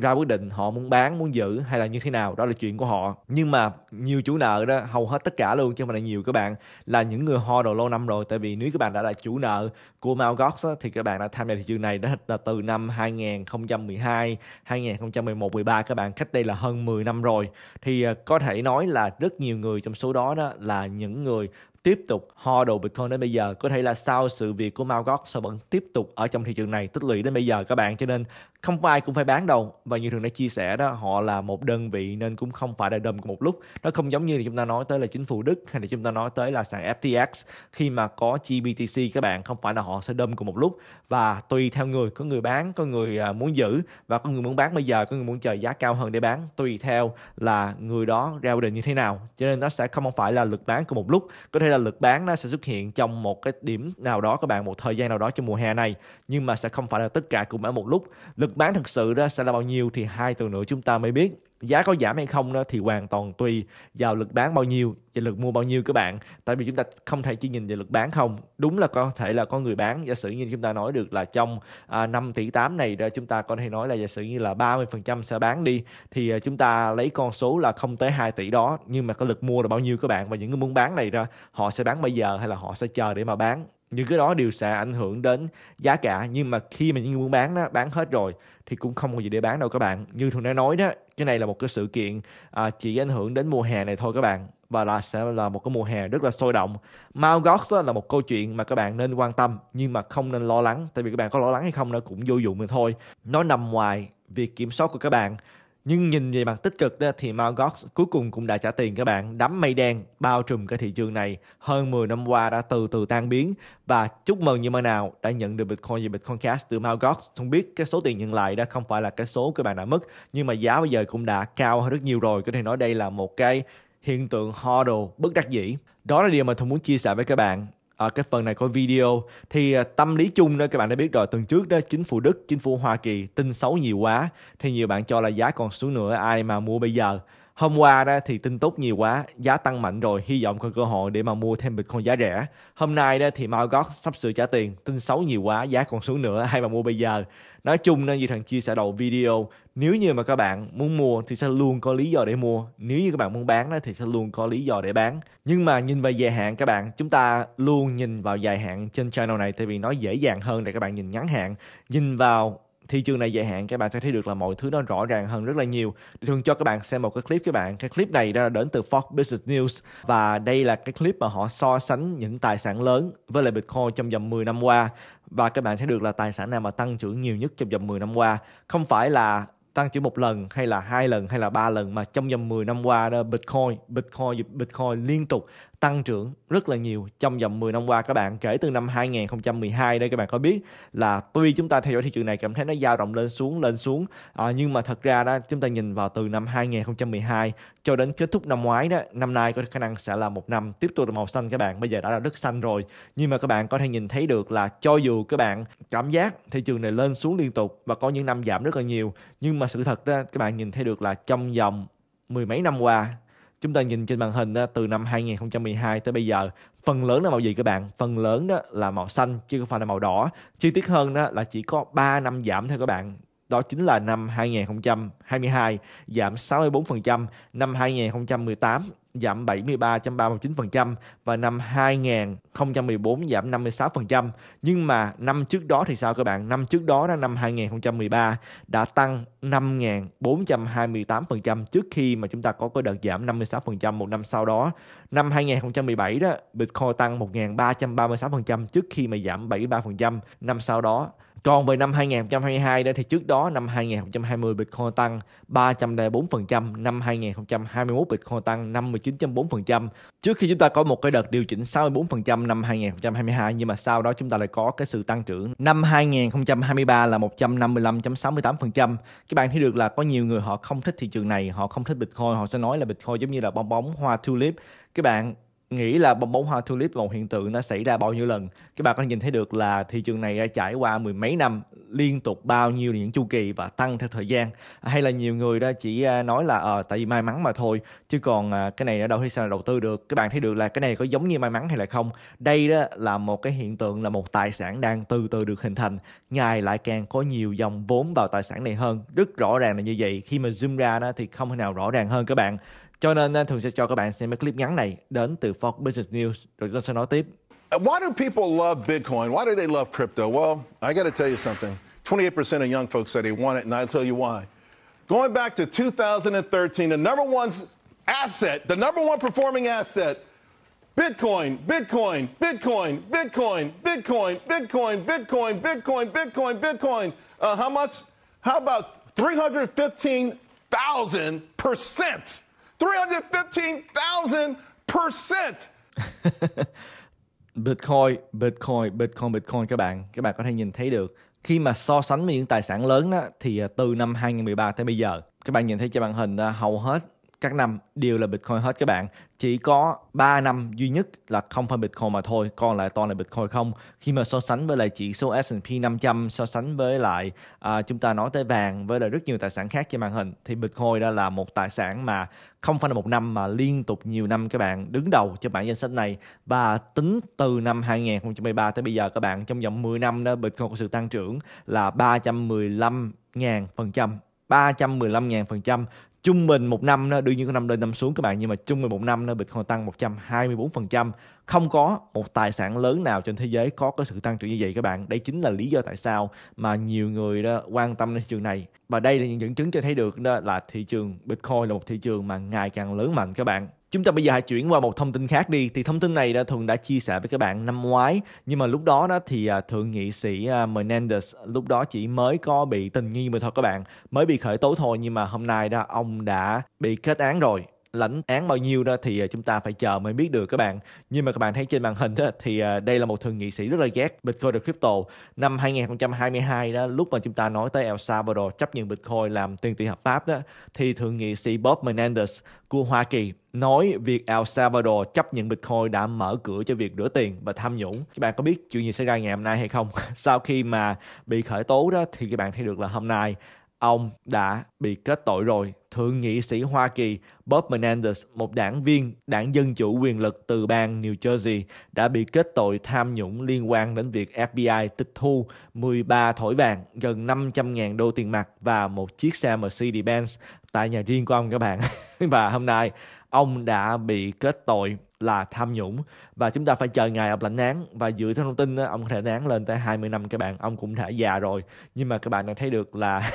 A: ra quyết định họ muốn bán muốn giữ hay là như thế nào đó là chuyện của họ nhưng mà nhiều chủ nợ đó hầu hết tất cả luôn chứ mà là nhiều các bạn là những người ho đồ lâu năm rồi tại vì nếu các bạn đã là chủ nợ của Malgox thì các bạn đã tham gia thị trường này đó là từ năm 2012 2011 13 các bạn cách đây là hơn 10 năm rồi thì à, có thể nói là rất nhiều người trong số đó đó là những người tiếp tục ho đồ Bitcoin đến bây giờ có thể là sau sự việc của Mt. Gox sẽ vẫn tiếp tục ở trong thị trường này tích lũy đến bây giờ các bạn cho nên không ai cũng phải bán đâu và như thường đã chia sẻ đó họ là một đơn vị nên cũng không phải là đơm cùng một lúc nó không giống như thì chúng ta nói tới là chính phủ đức hay là chúng ta nói tới là sàn ftx khi mà có gbtc các bạn không phải là họ sẽ đơm cùng một lúc và tùy theo người có người bán có người à, muốn giữ và có người muốn bán bây giờ có người muốn chờ giá cao hơn để bán tùy theo là người đó ra quyết định như thế nào cho nên nó sẽ không phải là lực bán cùng một lúc có thể là lực bán nó sẽ xuất hiện trong một cái điểm nào đó các bạn một thời gian nào đó trong mùa hè này nhưng mà sẽ không phải là tất cả cùng ở một lúc lực lực bán thực sự đó sẽ là bao nhiêu thì hai tuần nữa chúng ta mới biết giá có giảm hay không đó thì hoàn toàn tùy vào lực bán bao nhiêu và lực mua bao nhiêu các bạn tại vì chúng ta không thể chỉ nhìn về lực bán không đúng là có thể là có người bán giả sử như chúng ta nói được là trong à, 5 tỷ 8 này đó chúng ta có thể nói là giả sử như là 30% sẽ bán đi thì à, chúng ta lấy con số là không tới 2 tỷ đó nhưng mà cái lực mua là bao nhiêu các bạn và những người muốn bán này ra họ sẽ bán bây giờ hay là họ sẽ chờ để mà bán những cái đó đều sẽ ảnh hưởng đến giá cả nhưng mà khi mà những người muốn bán đó bán hết rồi thì cũng không còn gì để bán đâu các bạn như thường đã nói đó cái này là một cái sự kiện à, chỉ ảnh hưởng đến mùa hè này thôi các bạn và là sẽ là một cái mùa hè rất là sôi động Mount Gox là một câu chuyện mà các bạn nên quan tâm nhưng mà không nên lo lắng tại vì các bạn có lo lắng hay không nó cũng vô dụng mà thôi nó nằm ngoài việc kiểm soát của các bạn nhưng nhìn về mặt tích cực đó thì Malgox cuối cùng cũng đã trả tiền các bạn. Đám mây đen bao trùm cái thị trường này hơn 10 năm qua đã từ từ tan biến và chúc mừng như mơ nào đã nhận được Bitcoin và Bitcoin Cash từ Malgox. Không biết cái số tiền nhận lại đó không phải là cái số các bạn đã mất nhưng mà giá bây giờ cũng đã cao hơn rất nhiều rồi. Có thể nói đây là một cái hiện tượng hodl bất đắc dĩ. Đó là điều mà tôi muốn chia sẻ với các bạn ở ờ, cái phần này có video thì ờ, tâm lý chung đó các bạn đã biết rồi tuần trước đó chính phủ Đức chính phủ Hoa Kỳ tin xấu nhiều quá thì nhiều bạn cho là giá còn xuống nữa ai mà mua bây giờ hôm qua đó thì tin tốt nhiều quá giá tăng mạnh rồi hy vọng có cơ hội để mà mua thêm bitcoin giá rẻ hôm nay đó thì gót sắp sửa trả tiền tin xấu nhiều quá giá còn xuống nữa hay mà mua bây giờ nói chung nên như thằng chia sẻ đầu video nếu như mà các bạn muốn mua thì sẽ luôn có lý do để mua nếu như các bạn muốn bán đó thì sẽ luôn có lý do để bán nhưng mà nhìn về dài hạn các bạn chúng ta luôn nhìn vào dài hạn trên channel này tại vì nó dễ dàng hơn để các bạn nhìn ngắn hạn nhìn vào thị trường này dài hạn các bạn sẽ thấy được là mọi thứ nó rõ ràng hơn rất là nhiều thì thường cho các bạn xem một cái clip các bạn cái clip này đó đến từ Forbes Business News và đây là cái clip mà họ so sánh những tài sản lớn với lại Bitcoin trong vòng 10 năm qua và các bạn thấy được là tài sản nào mà tăng trưởng nhiều nhất trong vòng 10 năm qua không phải là tăng trưởng một lần hay là hai lần hay là ba lần mà trong vòng 10 năm qua đó Bitcoin Bitcoin Bitcoin liên tục tăng trưởng rất là nhiều trong vòng 10 năm qua các bạn kể từ năm 2012 đây các bạn có biết là tuy chúng ta theo dõi thị trường này cảm thấy nó dao động lên xuống lên xuống à, nhưng mà thật ra đó chúng ta nhìn vào từ năm 2012 cho đến kết thúc năm ngoái đó năm nay có khả năng sẽ là một năm tiếp tục là màu xanh các bạn bây giờ đã là đất xanh rồi nhưng mà các bạn có thể nhìn thấy được là cho dù các bạn cảm giác thị trường này lên xuống liên tục và có những năm giảm rất là nhiều nhưng mà sự thật đó các bạn nhìn thấy được là trong vòng mười mấy năm qua chúng ta nhìn trên màn hình từ năm 2012 tới bây giờ phần lớn là màu gì các bạn phần lớn đó là màu xanh chứ không phải là màu đỏ chi tiết hơn đó là chỉ có 3 năm giảm thôi các bạn đó chính là năm 2022 giảm 64%, năm 2018 giảm 73.39% và năm 2014 giảm 56%. Nhưng mà năm trước đó thì sao các bạn? Năm trước đó là năm 2013 đã tăng 5.428% trước khi mà chúng ta có cái đợt giảm 56% một năm sau đó. Năm 2017 đó, Bitcoin tăng 1.336% trước khi mà giảm 73%. Năm sau đó còn về năm 2022 đó thì trước đó năm 2020 Bitcoin tăng 304%, năm 2021 Bitcoin tăng 59.4%. Trước khi chúng ta có một cái đợt điều chỉnh 64% năm 2022 nhưng mà sau đó chúng ta lại có cái sự tăng trưởng. Năm 2023 là 155.68%. Các bạn thấy được là có nhiều người họ không thích thị trường này, họ không thích Bitcoin, họ sẽ nói là Bitcoin giống như là bong bóng hoa tulip. Các bạn nghĩ là bông bóng hoa tulip một hiện tượng nó xảy ra bao nhiêu lần các bạn có nhìn thấy được là thị trường này đã trải qua mười mấy năm liên tục bao nhiêu những chu kỳ và tăng theo thời gian hay là nhiều người đó chỉ à, nói là ờ à, tại vì may mắn mà thôi chứ còn à, cái này đã đâu thấy sao đầu tư được các bạn thấy được là cái này có giống như may mắn hay là không đây đó là một cái hiện tượng là một tài sản đang từ từ được hình thành ngày lại càng có nhiều dòng vốn vào tài sản này hơn rất rõ ràng là như vậy khi mà zoom ra đó thì không thể nào rõ ràng hơn các bạn Cho nên thường sẽ cho các bạn xem clip ngắn này đến từ Fox Business News rồi chúng ta sẽ nói tiếp. Uh, why do people love Bitcoin? Why do they love crypto? Well, I got to tell you something. 28% of young folks say they want it, and I'll tell you why. Going back to 2013, the number one asset, the number one performing asset, Bitcoin, Bitcoin, Bitcoin, Bitcoin, Bitcoin, Bitcoin, Bitcoin, Bitcoin, Bitcoin, Bitcoin. Uh, how much? How about 315,000 percent? 315,000%. Bitcoin, Bitcoin, Bitcoin, Bitcoin các bạn, các bạn có thể nhìn thấy được khi mà so sánh với những tài sản lớn đó thì à, từ năm 2013 tới bây giờ các bạn nhìn thấy trên màn hình đó, hầu hết các năm đều là Bitcoin hết các bạn. Chỉ có 3 năm duy nhất là không phải Bitcoin mà thôi, còn lại toàn là Bitcoin không. Khi mà so sánh với lại chỉ số S&P 500, so sánh với lại à, chúng ta nói tới vàng với lại rất nhiều tài sản khác trên màn hình thì Bitcoin đã là một tài sản mà không phải là một năm mà liên tục nhiều năm các bạn đứng đầu cho bảng danh sách này và tính từ năm 2013 tới bây giờ các bạn trong vòng 10 năm đó Bitcoin có sự tăng trưởng là 315 ngàn phần trăm 315.000% trung bình một năm nó đương nhiên có năm lên năm xuống các bạn nhưng mà trung bình một năm nó Bitcoin tăng 124% không có một tài sản lớn nào trên thế giới có cái sự tăng trưởng như vậy các bạn đây chính là lý do tại sao mà nhiều người đó quan tâm đến thị trường này và đây là những dẫn chứng cho thấy được đó là thị trường bitcoin là một thị trường mà ngày càng lớn mạnh các bạn Chúng ta bây giờ hãy chuyển qua một thông tin khác đi. Thì thông tin này đã Thuần đã chia sẻ với các bạn năm ngoái. Nhưng mà lúc đó đó thì à, Thượng nghị sĩ à, Menendez lúc đó chỉ mới có bị tình nghi mà thôi các bạn. Mới bị khởi tố thôi nhưng mà hôm nay đó ông đã bị kết án rồi lãnh án bao nhiêu đó thì à, chúng ta phải chờ mới biết được các bạn. Nhưng mà các bạn thấy trên màn hình đó, thì à, đây là một thượng nghị sĩ rất là ghét Bitcoin và crypto. Năm 2022 đó lúc mà chúng ta nói tới El Salvador chấp nhận Bitcoin làm tiền tệ hợp pháp đó thì thượng nghị sĩ Bob Menendez của Hoa Kỳ nói việc El Salvador chấp nhận Bitcoin đã mở cửa cho việc rửa tiền và tham nhũng. Các bạn có biết chuyện gì xảy ra ngày hôm nay hay không? Sau khi mà bị khởi tố đó thì các bạn thấy được là hôm nay ông đã bị kết tội rồi. Thượng nghị sĩ Hoa Kỳ Bob Menendez, một đảng viên đảng Dân Chủ quyền lực từ bang New Jersey, đã bị kết tội tham nhũng liên quan đến việc FBI tịch thu 13 thỏi vàng, gần 500.000 đô tiền mặt và một chiếc xe Mercedes-Benz tại nhà riêng của ông các bạn. và hôm nay, ông đã bị kết tội là tham nhũng và chúng ta phải chờ ngày ông lãnh án và dựa theo thông tin ông có thể án lên tới 20 năm các bạn ông cũng thể già rồi nhưng mà các bạn đang thấy được là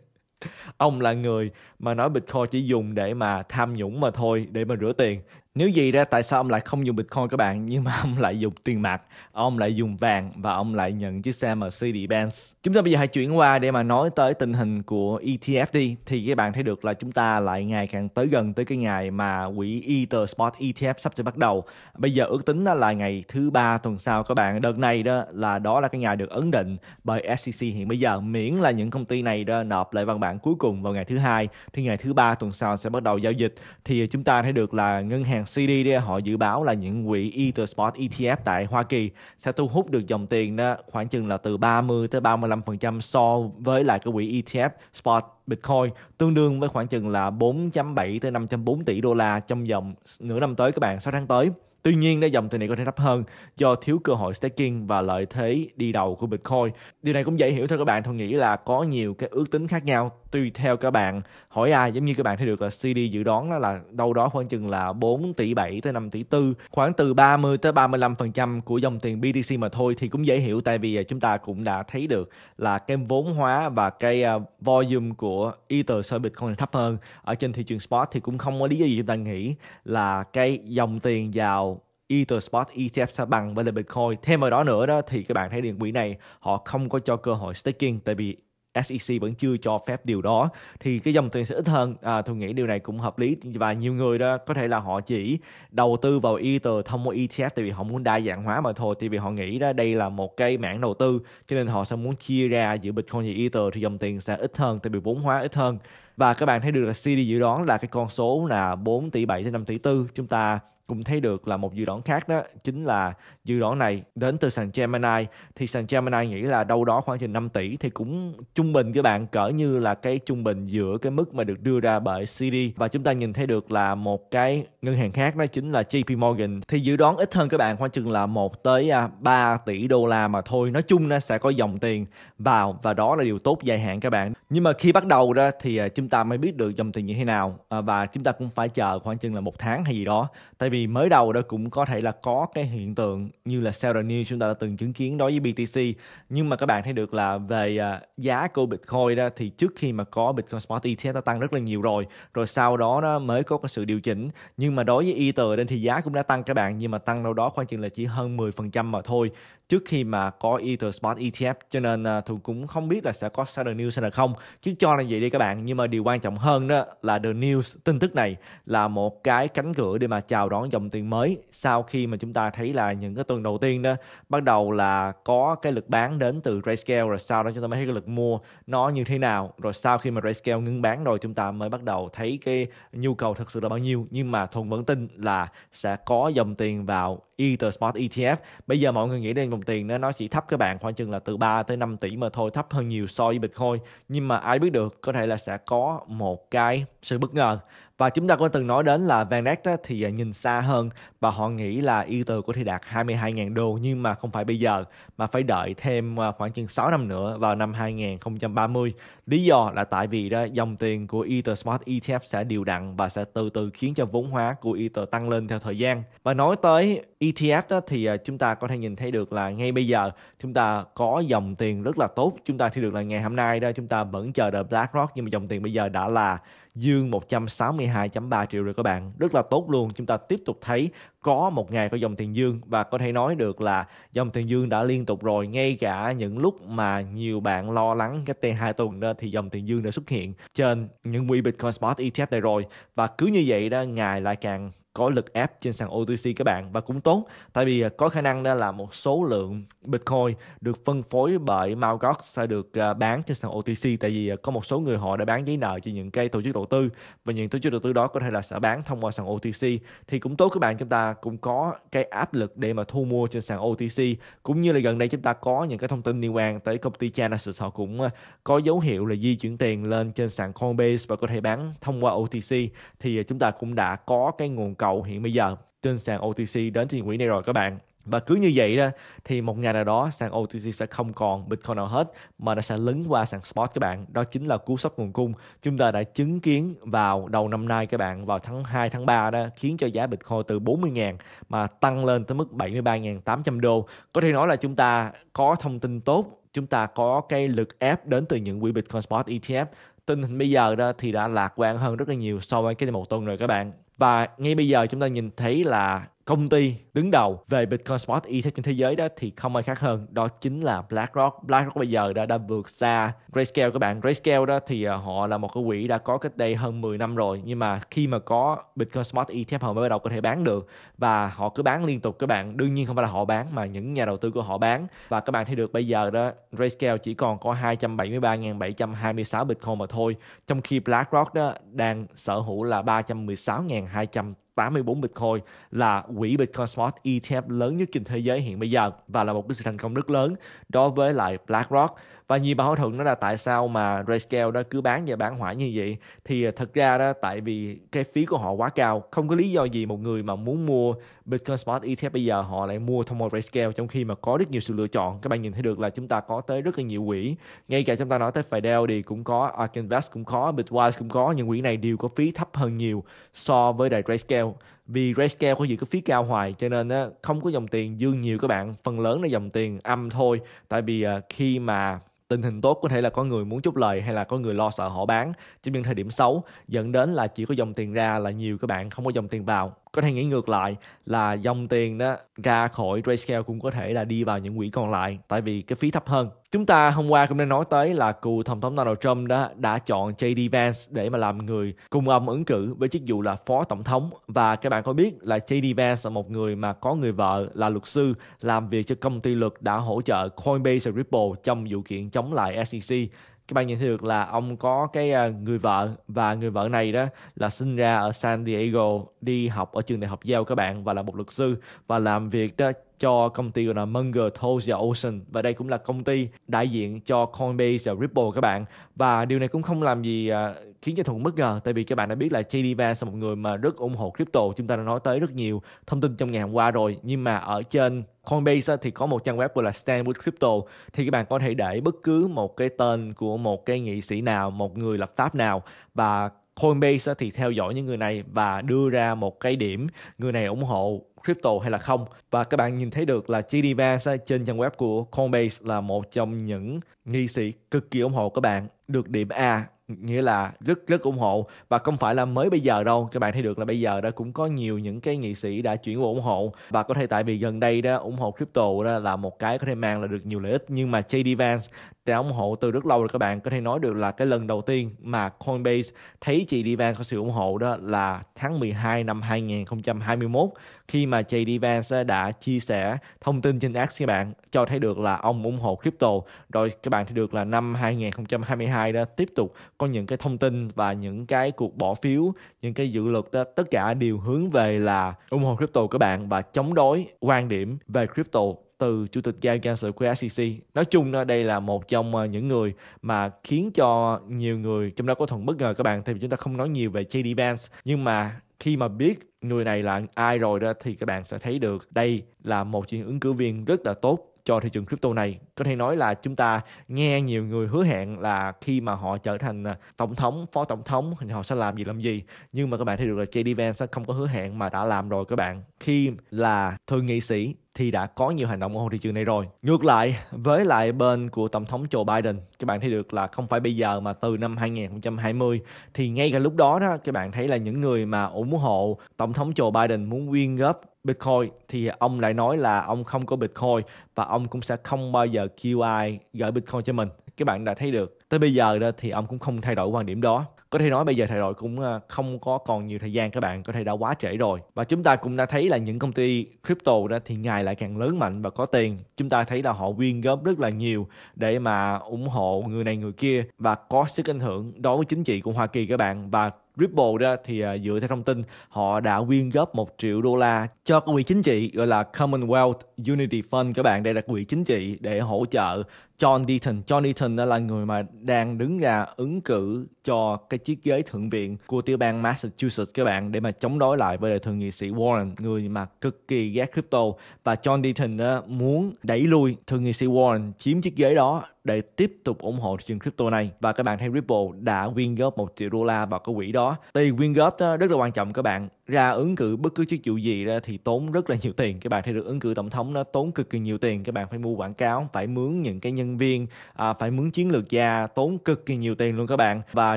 A: ông là người mà nói Bitcoin chỉ dùng để mà tham nhũng mà thôi để mà rửa tiền nếu gì ra tại sao ông lại không dùng Bitcoin các bạn nhưng mà ông lại dùng tiền mặt ông lại dùng vàng và ông lại nhận chiếc xe Mercedes-Benz chúng ta bây giờ hãy chuyển qua để mà nói tới tình hình của ETF đi thì các bạn thấy được là chúng ta lại ngày càng tới gần tới cái ngày mà quỹ Ether Spot ETF sắp sẽ bắt đầu bây giờ ước tính là ngày thứ ba tuần sau các bạn đợt này đó là đó là cái ngày được ấn định bởi SEC hiện bây giờ miễn là những công ty này đó nộp lại văn bản cuối cùng vào ngày thứ hai thì ngày thứ ba tuần sau sẽ bắt đầu giao dịch thì chúng ta thấy được là ngân hàng CD họ dự báo là những quỹ Ethersport ETF tại Hoa Kỳ sẽ thu hút được dòng tiền đó khoảng chừng là từ 30 tới 35% so với lại cái quỹ ETF Spot Bitcoin tương đương với khoảng chừng là 4.7 tới 504 tỷ đô la trong vòng nửa năm tới các bạn 6 tháng tới Tuy nhiên, đây dòng tiền này có thể thấp hơn do thiếu cơ hội staking và lợi thế đi đầu của Bitcoin. Điều này cũng dễ hiểu thôi các bạn. Tôi nghĩ là có nhiều cái ước tính khác nhau tùy theo các bạn hỏi ai giống như các bạn thấy được là CD dự đoán là đâu đó khoảng chừng là 4 tỷ 7 tới 5 tỷ 4 khoảng từ 30 tới 35% của dòng tiền BTC mà thôi thì cũng dễ hiểu tại vì à, chúng ta cũng đã thấy được là cái vốn hóa và cái à, volume của Ether so với Bitcoin thấp hơn ở trên thị trường spot thì cũng không có lý do gì chúng ta nghĩ là cái dòng tiền vào Ether Spot ETF sẽ bằng với lại Bitcoin. Thêm vào đó nữa đó thì các bạn thấy điện quỹ này họ không có cho cơ hội staking tại vì SEC vẫn chưa cho phép điều đó thì cái dòng tiền sẽ ít hơn à, tôi nghĩ điều này cũng hợp lý và nhiều người đó có thể là họ chỉ đầu tư vào Ether thông qua ETF tại vì họ muốn đa dạng hóa mà thôi tại vì họ nghĩ đó đây là một cái mảng đầu tư cho nên họ sẽ muốn chia ra giữa Bitcoin và Ether thì dòng tiền sẽ ít hơn tại vì vốn hóa ít hơn và các bạn thấy được là CD dự đoán là cái con số là 4 tỷ 7 đến 5 tỷ 4 chúng ta cũng thấy được là một dự đoán khác đó chính là dự đoán này đến từ sàn Gemini thì sàn Gemini nghĩ là đâu đó khoảng chừng 5 tỷ thì cũng trung bình các bạn cỡ như là cái trung bình giữa cái mức mà được đưa ra bởi CD và chúng ta nhìn thấy được là một cái ngân hàng khác đó chính là JP Morgan thì dự đoán ít hơn các bạn khoảng chừng là 1 tới 3 à, tỷ đô la mà thôi nói chung nó sẽ có dòng tiền vào và đó là điều tốt dài hạn các bạn nhưng mà khi bắt đầu ra thì à, chúng chúng ta mới biết được dòng tiền như thế nào à, và chúng ta cũng phải chờ khoảng chừng là một tháng hay gì đó tại vì mới đầu đó cũng có thể là có cái hiện tượng như là seller news chúng ta đã từng chứng kiến đối với BTC nhưng mà các bạn thấy được là về à, giá của Bitcoin đó thì trước khi mà có Bitcoin Spot ETF nó tăng rất là nhiều rồi rồi sau đó nó mới có cái sự điều chỉnh nhưng mà đối với Ether thì giá cũng đã tăng các bạn nhưng mà tăng đâu đó khoảng chừng là chỉ hơn 10% mà thôi trước khi mà có EtherSpot e ETF cho nên uh, à, Thu cũng không biết là sẽ có Saturday News hay là không chứ cho là vậy đi các bạn nhưng mà điều quan trọng hơn đó là The News tin tức này là một cái cánh cửa để mà chào đón dòng tiền mới sau khi mà chúng ta thấy là những cái tuần đầu tiên đó bắt đầu là có cái lực bán đến từ RayScale rồi sau đó chúng ta mới thấy cái lực mua nó như thế nào rồi sau khi mà RayScale ngưng bán rồi chúng ta mới bắt đầu thấy cái nhu cầu thực sự là bao nhiêu nhưng mà Thuận vẫn tin là sẽ có dòng tiền vào Ether Spot ETF. Bây giờ mọi người nghĩ đến dòng tiền đó, nó chỉ thấp các bạn khoảng chừng là từ 3 tới 5 tỷ mà thôi, thấp hơn nhiều so với Bitcoin. Nhưng mà ai biết được, có thể là sẽ có một cái sự bất ngờ và chúng ta cũng từng nói đến là Van Ness thì à, nhìn xa hơn và họ nghĩ là Ether có thể đạt 22.000 đô nhưng mà không phải bây giờ mà phải đợi thêm à, khoảng chừng 6 năm nữa vào năm 2030. Lý do là tại vì đó dòng tiền của Ether Smart ETF sẽ điều đặn và sẽ từ từ khiến cho vốn hóa của Ether tăng lên theo thời gian. Và nói tới ETF đó thì à, chúng ta có thể nhìn thấy được là ngay bây giờ chúng ta có dòng tiền rất là tốt. Chúng ta thì được là ngày hôm nay đó chúng ta vẫn chờ đợi BlackRock nhưng mà dòng tiền bây giờ đã là dương 162.3 triệu rồi các bạn rất là tốt luôn chúng ta tiếp tục thấy có một ngày có dòng tiền dương và có thể nói được là dòng tiền dương đã liên tục rồi ngay cả những lúc mà nhiều bạn lo lắng cái t hai tuần đó thì dòng tiền dương đã xuất hiện trên những quỹ Bitcoin Spot e ETF này rồi và cứ như vậy đó ngày lại càng có lực ép trên sàn OTC các bạn và cũng tốt tại vì à, có khả năng đó là một số lượng Bitcoin được phân phối bởi Mt. sẽ được à, bán trên sàn OTC tại vì à, có một số người họ đã bán giấy nợ cho những cái tổ chức đầu tư và những tổ chức đầu tư đó có thể là sẽ bán thông qua sàn OTC thì cũng tốt các bạn chúng ta cũng có cái áp lực để mà thu mua trên sàn OTC cũng như là gần đây chúng ta có những cái thông tin liên quan tới công ty Genesis họ cũng có dấu hiệu là di chuyển tiền lên trên sàn Coinbase và có thể bán thông qua OTC thì chúng ta cũng đã có cái nguồn cầu cầu hiện bây giờ trên sàn OTC đến tiền quỹ này rồi các bạn và cứ như vậy đó thì một ngày nào đó sàn OTC sẽ không còn Bitcoin nào hết mà nó sẽ lấn qua sàn spot các bạn đó chính là cú sốc nguồn cung chúng ta đã chứng kiến vào đầu năm nay các bạn vào tháng 2 tháng 3 đó khiến cho giá Bitcoin từ 40.000 mà tăng lên tới mức 73.800 đô có thể nói là chúng ta có thông tin tốt chúng ta có cái lực ép đến từ những quỹ Bitcoin Spot ETF tình hình bây giờ đó thì đã lạc quan hơn rất là nhiều so với cái một tuần rồi các bạn và ngay bây giờ chúng ta nhìn thấy là công ty đứng đầu về Bitcoin spot ETF trên thế giới đó thì không ai khác hơn đó chính là BlackRock. BlackRock bây giờ đã đã vượt xa Grayscale các bạn. Grayscale đó thì à, họ là một cái quỹ đã có cách đây hơn 10 năm rồi nhưng mà khi mà có Bitcoin spot ETF họ mới bắt đầu có thể bán được và họ cứ bán liên tục các bạn. Đương nhiên không phải là họ bán mà những nhà đầu tư của họ bán và các bạn thấy được bây giờ đó Grayscale chỉ còn có 273.726 Bitcoin mà thôi trong khi BlackRock đó đang sở hữu là 316.200 84 Bitcoin là quỹ Bitcoin Spot ETF lớn nhất trên thế giới hiện bây giờ và là một cái sự thành công rất lớn đối với lại BlackRock và nhiều bà hỏi thuận đó là tại sao mà RayScale đó cứ bán và bán hoãi như vậy thì à, thật ra đó tại vì cái phí của họ quá cao không có lý do gì một người mà muốn mua Bitcoin Spot ETF bây giờ họ lại mua thông qua RayScale trong khi mà có rất nhiều sự lựa chọn các bạn nhìn thấy được là chúng ta có tới rất là nhiều quỹ ngay cả chúng ta nói tới Fidel thì cũng có Ark Invest cũng có Bitwise cũng có những quỹ này đều có phí thấp hơn nhiều so với đại RayScale vì RayScale có giữ cái phí cao hoài cho nên không có dòng tiền dương nhiều các bạn phần lớn là dòng tiền âm thôi tại vì à, khi mà tình hình tốt có thể là có người muốn chút lời hay là có người lo sợ họ bán trong những thời điểm xấu dẫn đến là chỉ có dòng tiền ra là nhiều các bạn không có dòng tiền vào có thể nghĩ ngược lại là dòng tiền đó ra khỏi Grayscale cũng có thể là đi vào những quỹ còn lại tại vì cái phí thấp hơn. Chúng ta hôm qua cũng đã nói tới là cựu Tổng thống Donald Trump đó đã chọn JD Vance để mà làm người cùng ông ứng cử với chức vụ là Phó Tổng thống và các bạn có biết là JD Vance là một người mà có người vợ là luật sư làm việc cho công ty luật đã hỗ trợ Coinbase và Ripple trong vụ kiện chống lại SEC các bạn nhận thấy được là ông có cái à, người vợ và người vợ này đó là sinh ra ở San Diego đi học ở trường đại học Yale các bạn và là một luật sư và làm việc đó cho công ty gọi là Munger, Toes và Ocean và đây cũng là công ty đại diện cho Coinbase và Ripple các bạn và điều này cũng không làm gì à, khiến cho Thuận bất ngờ tại vì các bạn đã biết là JD Vance là một người mà rất ủng hộ crypto chúng ta đã nói tới rất nhiều thông tin trong ngày hôm qua rồi nhưng mà ở trên Coinbase thì có một trang web gọi là Stand with Crypto thì các bạn có thể để bất cứ một cái tên của một cái nghị sĩ nào, một người lập pháp nào và Coinbase thì theo dõi những người này và đưa ra một cái điểm người này ủng hộ crypto hay là không và các bạn nhìn thấy được là JD Vance trên trang web của Coinbase là một trong những nghị sĩ cực kỳ ủng hộ các bạn được điểm A nghĩa là rất rất ủng hộ và không phải là mới bây giờ đâu các bạn thấy được là bây giờ đã cũng có nhiều những cái nghị sĩ đã chuyển qua ủng hộ và có thể tại vì gần đây đó ủng hộ crypto đó là một cái có thể mang là được nhiều lợi ích nhưng mà JD Vance đã ủng hộ từ rất lâu rồi các bạn có thể nói được là cái lần đầu tiên mà Coinbase thấy JD Vance có sự ủng hộ đó là tháng 12 năm 2021 khi mà JD Vance đã chia sẻ thông tin trên X các bạn cho thấy được là ông ủng hộ crypto rồi các bạn thấy được là năm 2022 đó tiếp tục có những cái thông tin và những cái cuộc bỏ phiếu những cái dự luật đó tất cả đều hướng về là ủng hộ crypto các bạn và chống đối quan điểm về crypto từ chủ tịch Gary Gensler của SEC. Nói chung đó, đây là một trong ờ, những người mà khiến cho nhiều người trong đó có thần bất ngờ các bạn thì chúng ta không nói nhiều về JD Vance nhưng mà khi mà biết người này là ai rồi đó thì các bạn sẽ thấy được đây là một chuyện ứng cử viên rất là tốt cho thị trường crypto này có thể nói là chúng ta nghe nhiều người hứa hẹn là khi mà họ trở thành à, tổng thống phó tổng thống thì họ sẽ làm gì làm gì nhưng mà các bạn thấy được là JD Vance không có hứa hẹn mà đã làm rồi các bạn khi là thượng nghị sĩ thì đã có nhiều hành động ở thị trường này rồi. Ngược lại, với lại bên của Tổng thống Joe Biden, các bạn thấy được là không phải bây giờ mà từ năm 2020 thì ngay cả lúc đó đó các bạn thấy là những người mà ủng hộ Tổng thống Joe Biden muốn quyên góp Bitcoin thì ông lại nói là ông không có Bitcoin và ông cũng sẽ không bao giờ kêu ai gửi Bitcoin cho mình. Các bạn đã thấy được. Tới bây giờ đó thì ông cũng không thay đổi quan điểm đó có thể nói bây giờ thầy đội cũng ờ, không có còn nhiều thời gian các bạn có thể đã quá trễ rồi và chúng ta cũng đã thấy là những công ty crypto đó thì ngày lại càng lớn mạnh và có tiền chúng ta thấy là họ quyên góp rất là nhiều để mà ủng hộ người này người kia và có sức ảnh hưởng đối với chính trị của Hoa Kỳ các bạn và Ripple đó thì ờ, dựa theo thông tin họ đã quyên góp 1 triệu đô la cho quỹ chính trị gọi là Commonwealth Unity Fund các bạn đây là quỹ chính trị để hỗ trợ John Deaton. John Deaton đó là người mà đang đứng ra ứng cử cho cái chiếc ghế thượng viện của tiểu bang Massachusetts các bạn để mà chống đối lại với đại thượng nghị sĩ Warren, người mà cực kỳ ghét crypto và John Deaton đó muốn đẩy lui thượng nghị sĩ Warren chiếm chiếc ghế đó để tiếp tục ủng hộ thị trường crypto này và các bạn thấy Ripple đã quyên góp một triệu đô la vào cái quỹ đó. Tiền quyên góp đó rất là quan trọng các bạn ra ứng cử bất cứ chức vụ gì ra thì tốn rất là nhiều tiền các bạn thì được ứng cử tổng thống nó tốn cực kỳ nhiều tiền các bạn phải mua quảng cáo phải mướn những cái nhân viên à, phải mướn chiến lược gia tốn cực kỳ nhiều tiền luôn các bạn và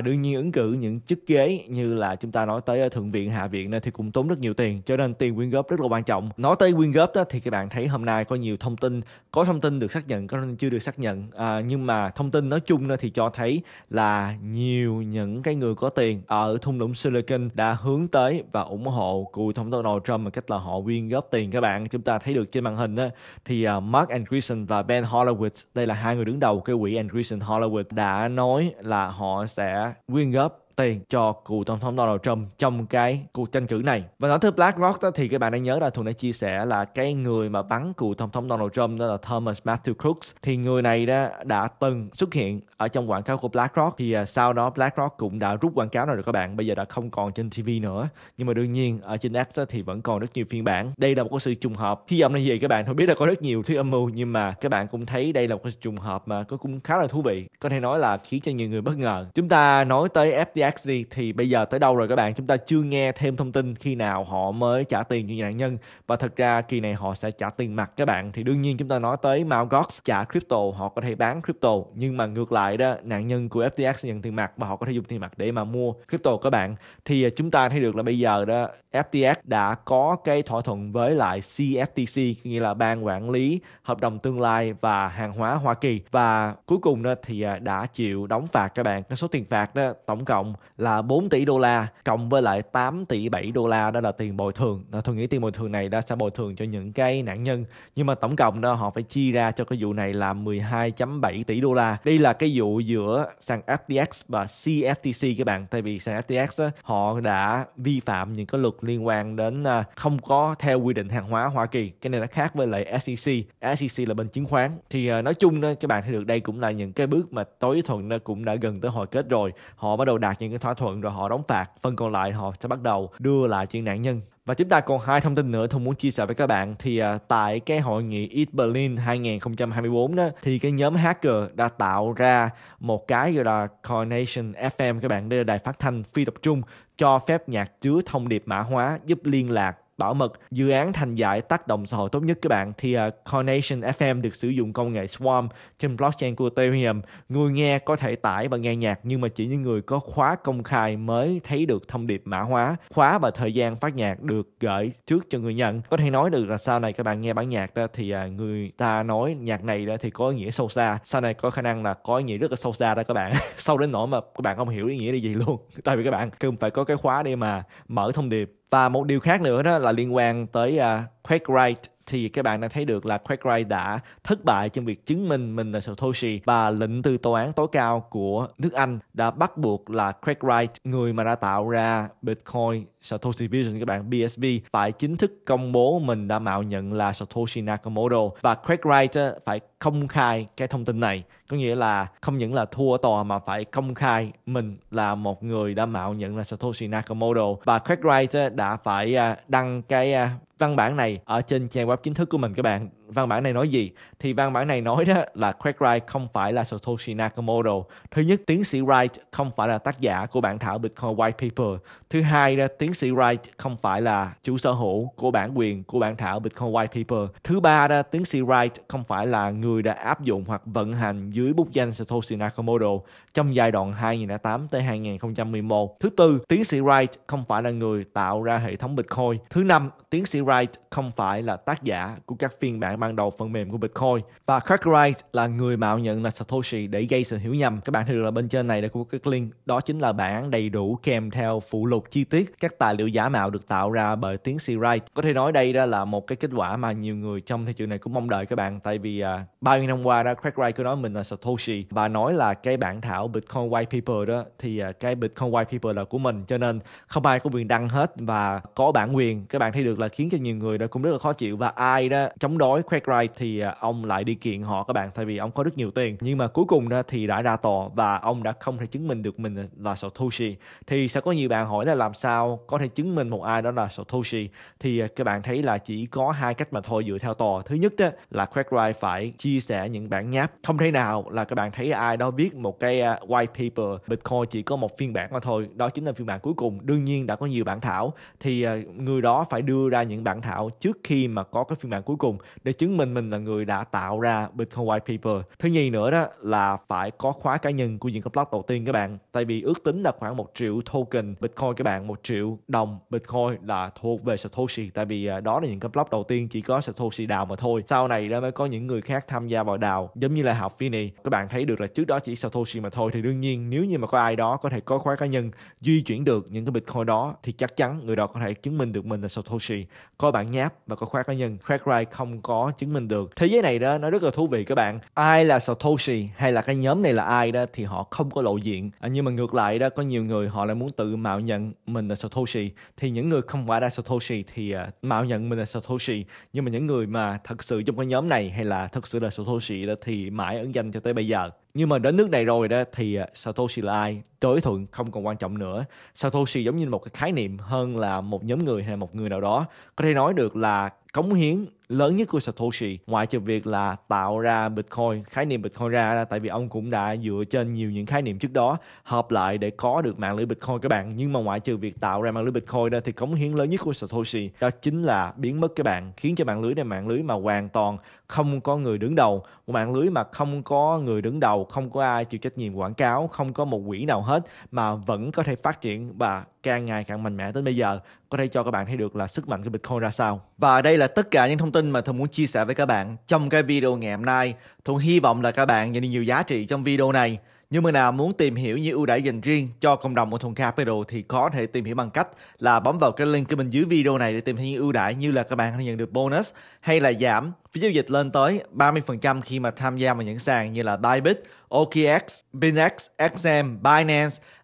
A: đương nhiên ứng cử những chức ghế như là chúng ta nói tới ở thượng viện hạ viện này thì cũng tốn rất nhiều tiền cho nên tiền quyên góp rất là quan trọng nói tới quyên góp đó thì các bạn thấy hôm nay có nhiều thông tin có thông tin được xác nhận có thông tin chưa được xác nhận à, nhưng mà thông tin nói chung thì cho thấy là nhiều những cái người có tiền ở thung lũng silicon đã hướng tới và ủng ủng hộ cựu tổng thống Donald Trump bằng cách là họ quyên góp tiền các bạn chúng ta thấy được trên màn hình đó, thì uh, Mark Andreessen và Ben Horowitz đây là hai người đứng đầu cái quỹ Andreessen Horowitz đã nói là họ sẽ quyên góp tiền cho cựu tổng thống Donald Trump trong cái cuộc tranh cử này. Và nói tới BlackRock đó thì các bạn đã nhớ là Thuận đã chia sẻ là cái người mà bắn cựu tổng thống Donald Trump đó là Thomas Matthew Crooks thì người này đó đã từng xuất hiện ở trong quảng cáo của BlackRock thì à, sau đó BlackRock cũng đã rút quảng cáo này rồi các bạn bây giờ đã không còn trên TV nữa nhưng mà đương nhiên ở trên X thì vẫn còn rất nhiều phiên bản đây là một sự trùng hợp hy vọng là gì các bạn không biết là có rất nhiều thuyết âm mưu nhưng mà các bạn cũng thấy đây là một sự trùng hợp mà có cũng khá là thú vị có thể nói là khiến cho nhiều người bất ngờ chúng ta nói tới FTX đi thì bây giờ tới đâu rồi các bạn chúng ta chưa nghe thêm thông tin khi nào họ mới trả tiền cho nạn nhân và thật ra kỳ này họ sẽ trả tiền mặt các bạn thì đương nhiên chúng ta nói tới Mt. Gox trả crypto họ có thể bán crypto nhưng mà ngược lại vậy đó nạn nhân của FTX nhận tiền mặt và họ có thể dùng tiền mặt để mà mua crypto các bạn thì à, chúng ta thấy được là bây giờ đó FTX đã có cái thỏa thuận với lại CFTC nghĩa là ban quản lý hợp đồng tương lai và hàng hóa Hoa Kỳ và cuối cùng đó thì à, đã chịu đóng phạt các bạn cái số tiền phạt đó tổng cộng là 4 tỷ đô la cộng với lại 8 tỷ 7 đô la đó là tiền bồi thường tôi nghĩ tiền bồi thường này đã sẽ bồi thường cho những cái nạn nhân nhưng mà tổng cộng đó họ phải chi ra cho cái vụ này là 12.7 tỷ đô la đây là cái vụ dụ giữa sàn FTX và CFTC các bạn tại vì sàn FTX á, họ đã vi phạm những cái luật liên quan đến à, không có theo quy định hàng hóa Hoa Kỳ cái này nó khác với lại SEC SEC là bên chứng khoán thì à, nói chung đó, các bạn thấy được đây cũng là những cái bước mà tối thuận nó cũng đã gần tới hồi kết rồi họ bắt đầu đạt những cái thỏa thuận rồi họ đóng phạt phần còn lại họ sẽ bắt đầu đưa lại chuyện nạn nhân và chúng ta còn hai thông tin nữa thông muốn chia sẻ với các bạn thì uh, tại cái hội nghị Eat Berlin 2024 đó thì cái nhóm hacker đã tạo ra một cái gọi là Coronation FM các bạn đây là đài phát thanh phi tập trung cho phép nhạc chứa thông điệp mã hóa giúp liên lạc bảo mật, dự án thành giải tác động xã hội tốt nhất các bạn thì uh, Carnation FM được sử dụng công nghệ Swarm trên blockchain của Ethereum. Người nghe có thể tải và nghe nhạc nhưng mà chỉ những người có khóa công khai mới thấy được thông điệp mã hóa, khóa và thời gian phát nhạc được gửi trước cho người nhận. Có thể nói được là sau này các bạn nghe bản nhạc đó thì uh, người ta nói nhạc này đó thì có ý nghĩa sâu xa, sau này có khả năng là có ý nghĩa rất là sâu xa đó các bạn. sâu đến nỗi mà các bạn không hiểu ý nghĩa là gì luôn. Tại vì các bạn cần phải có cái khóa để mà mở thông điệp và một điều khác nữa đó là liên quan tới à, uh, Craig Wright thì các bạn đang thấy được là Craig Wright đã thất bại trong việc chứng minh mình là Satoshi và lệnh từ tòa án tối cao của nước Anh đã bắt buộc là Craig Wright, người mà đã tạo ra Bitcoin Satoshi Vision các bạn BSV phải chính thức công bố mình đã mạo nhận là Satoshi Nakamoto và Craig Wright phải công khai cái thông tin này có nghĩa là không những là thua tòa mà phải công khai mình là một người đã mạo nhận là Satoshi Nakamoto và Craig Wright đã phải à, đăng cái à, văn bản này ở trên trang web chính thức của mình các bạn văn bản này nói gì thì văn bản này nói đó là Craig Wright không phải là Satoshi Nakamoto thứ nhất tiến sĩ Wright không phải là tác giả của bản thảo Bitcoin White Paper thứ hai đó tiến sĩ Wright không phải là chủ sở hữu của bản quyền của bản thảo Bitcoin White Paper thứ ba đó tiến sĩ Wright không phải là người đã áp dụng hoặc vận hành dưới bút danh Satoshi Nakamoto trong giai đoạn 2008 tới 2011 thứ tư tiến sĩ Wright không phải là người tạo ra hệ thống Bitcoin thứ năm tiến sĩ Wright không phải là tác giả của các phiên bản ban đầu phần mềm của Bitcoin và Cartwright là người mạo nhận là Satoshi để gây sự hiểu nhầm. Các bạn thấy được là bên trên này đã có cái link đó chính là bản đầy đủ kèm theo phụ lục chi tiết các tài liệu giả mạo được tạo ra bởi tiến sĩ Wright. Có thể nói đây đó là một cái kết quả mà nhiều người trong thị trường này cũng mong đợi các bạn tại vì à, bao nhiêu năm qua đó Cartwright cứ nói mình là Satoshi và nói là cái bản thảo Bitcoin White Paper đó thì à, cái Bitcoin White Paper là của mình cho nên không ai có quyền đăng hết và có bản quyền các bạn thấy được là khiến cho nhiều người đó cũng rất là khó chịu và ai đó chống đối Craig Wright thì à, ông lại đi kiện họ các bạn tại vì ông có rất nhiều tiền nhưng mà cuối cùng ra thì đã ra tòa và ông đã không thể chứng minh được mình là Satoshi thì sẽ có nhiều bạn hỏi là làm sao có thể chứng minh một ai đó là Satoshi thì à, các bạn thấy là chỉ có hai cách mà thôi dựa theo tòa thứ nhất là Craig Wright phải chia sẻ những bản nháp không thể nào là các bạn thấy ai đó viết một cái à, white paper Bitcoin chỉ có một phiên bản mà thôi đó chính là phiên bản cuối cùng đương nhiên đã có nhiều bản thảo thì người đó phải đưa ra những bản thảo trước khi mà có cái phiên bản cuối cùng để để chứng minh mình là người đã tạo ra Bitcoin White Paper. Thứ nhì nữa đó là phải có khóa cá nhân của những cái block đầu tiên các bạn. Tại vì ước tính là khoảng một triệu token Bitcoin các bạn, một triệu đồng Bitcoin là thuộc về Satoshi. Tại vì à, đó là những cái block đầu tiên chỉ có Satoshi đào mà thôi. Sau này đó mới có những người khác tham gia vào đào giống như là học Fini. Các bạn thấy được là trước đó chỉ Satoshi mà thôi thì đương nhiên nếu như mà có ai đó có thể có khóa cá nhân di chuyển được những cái Bitcoin đó thì chắc chắn người đó có thể chứng minh được mình là Satoshi. Có bản nháp và có khóa cá nhân. Craig không có chứng minh được thế giới này đó nó rất là thú vị các bạn ai là satoshi hay là cái nhóm này là ai đó thì họ không có lộ diện à, nhưng mà ngược lại đó có nhiều người họ lại muốn tự mạo nhận mình là satoshi thì những người không phải là satoshi thì uh, mạo nhận mình là satoshi nhưng mà những người mà thật sự trong cái nhóm này hay là thật sự là satoshi đó thì mãi ẩn danh cho tới bây giờ nhưng mà đến nước này rồi đó thì à, Satoshi là ai đối thuận không còn quan trọng nữa Satoshi giống như một cái khái niệm hơn là một nhóm người hay một người nào đó có thể nói được là cống hiến lớn nhất của Satoshi ngoại trừ việc là tạo ra Bitcoin khái niệm Bitcoin ra tại vì ông cũng đã dựa trên nhiều những khái niệm trước đó hợp lại để có được mạng lưới Bitcoin các bạn nhưng mà ngoại trừ việc tạo ra mạng lưới Bitcoin ra, thì cống hiến lớn nhất của Satoshi đó chính là biến mất các bạn khiến cho mạng lưới này mạng lưới mà hoàn toàn không có người đứng đầu một mạng lưới mà không có người đứng đầu không có ai chịu trách nhiệm quảng cáo không có một quỹ nào hết mà vẫn có thể phát triển và càng ngày càng mạnh mẽ tới bây giờ có thể cho các bạn thấy được là sức mạnh của Bitcoin ra sao. Và đây là tất cả những thông tin mà Thuận muốn chia sẻ với các bạn trong cái video ngày hôm nay. Thuận hy vọng là các bạn nhận được nhiều giá trị trong video này. Nếu mà nào muốn tìm hiểu những ưu đãi dành riêng cho cộng đồng của thùng Capital thì có thể tìm hiểu bằng cách là bấm vào cái link ở bên dưới video này để tìm thấy những ưu đãi như là các bạn có nhận được bonus hay là giảm phí giao dịch lên tới 30% khi mà tham gia vào những sàn như là Bybit, OKX, Binance, XM, Binance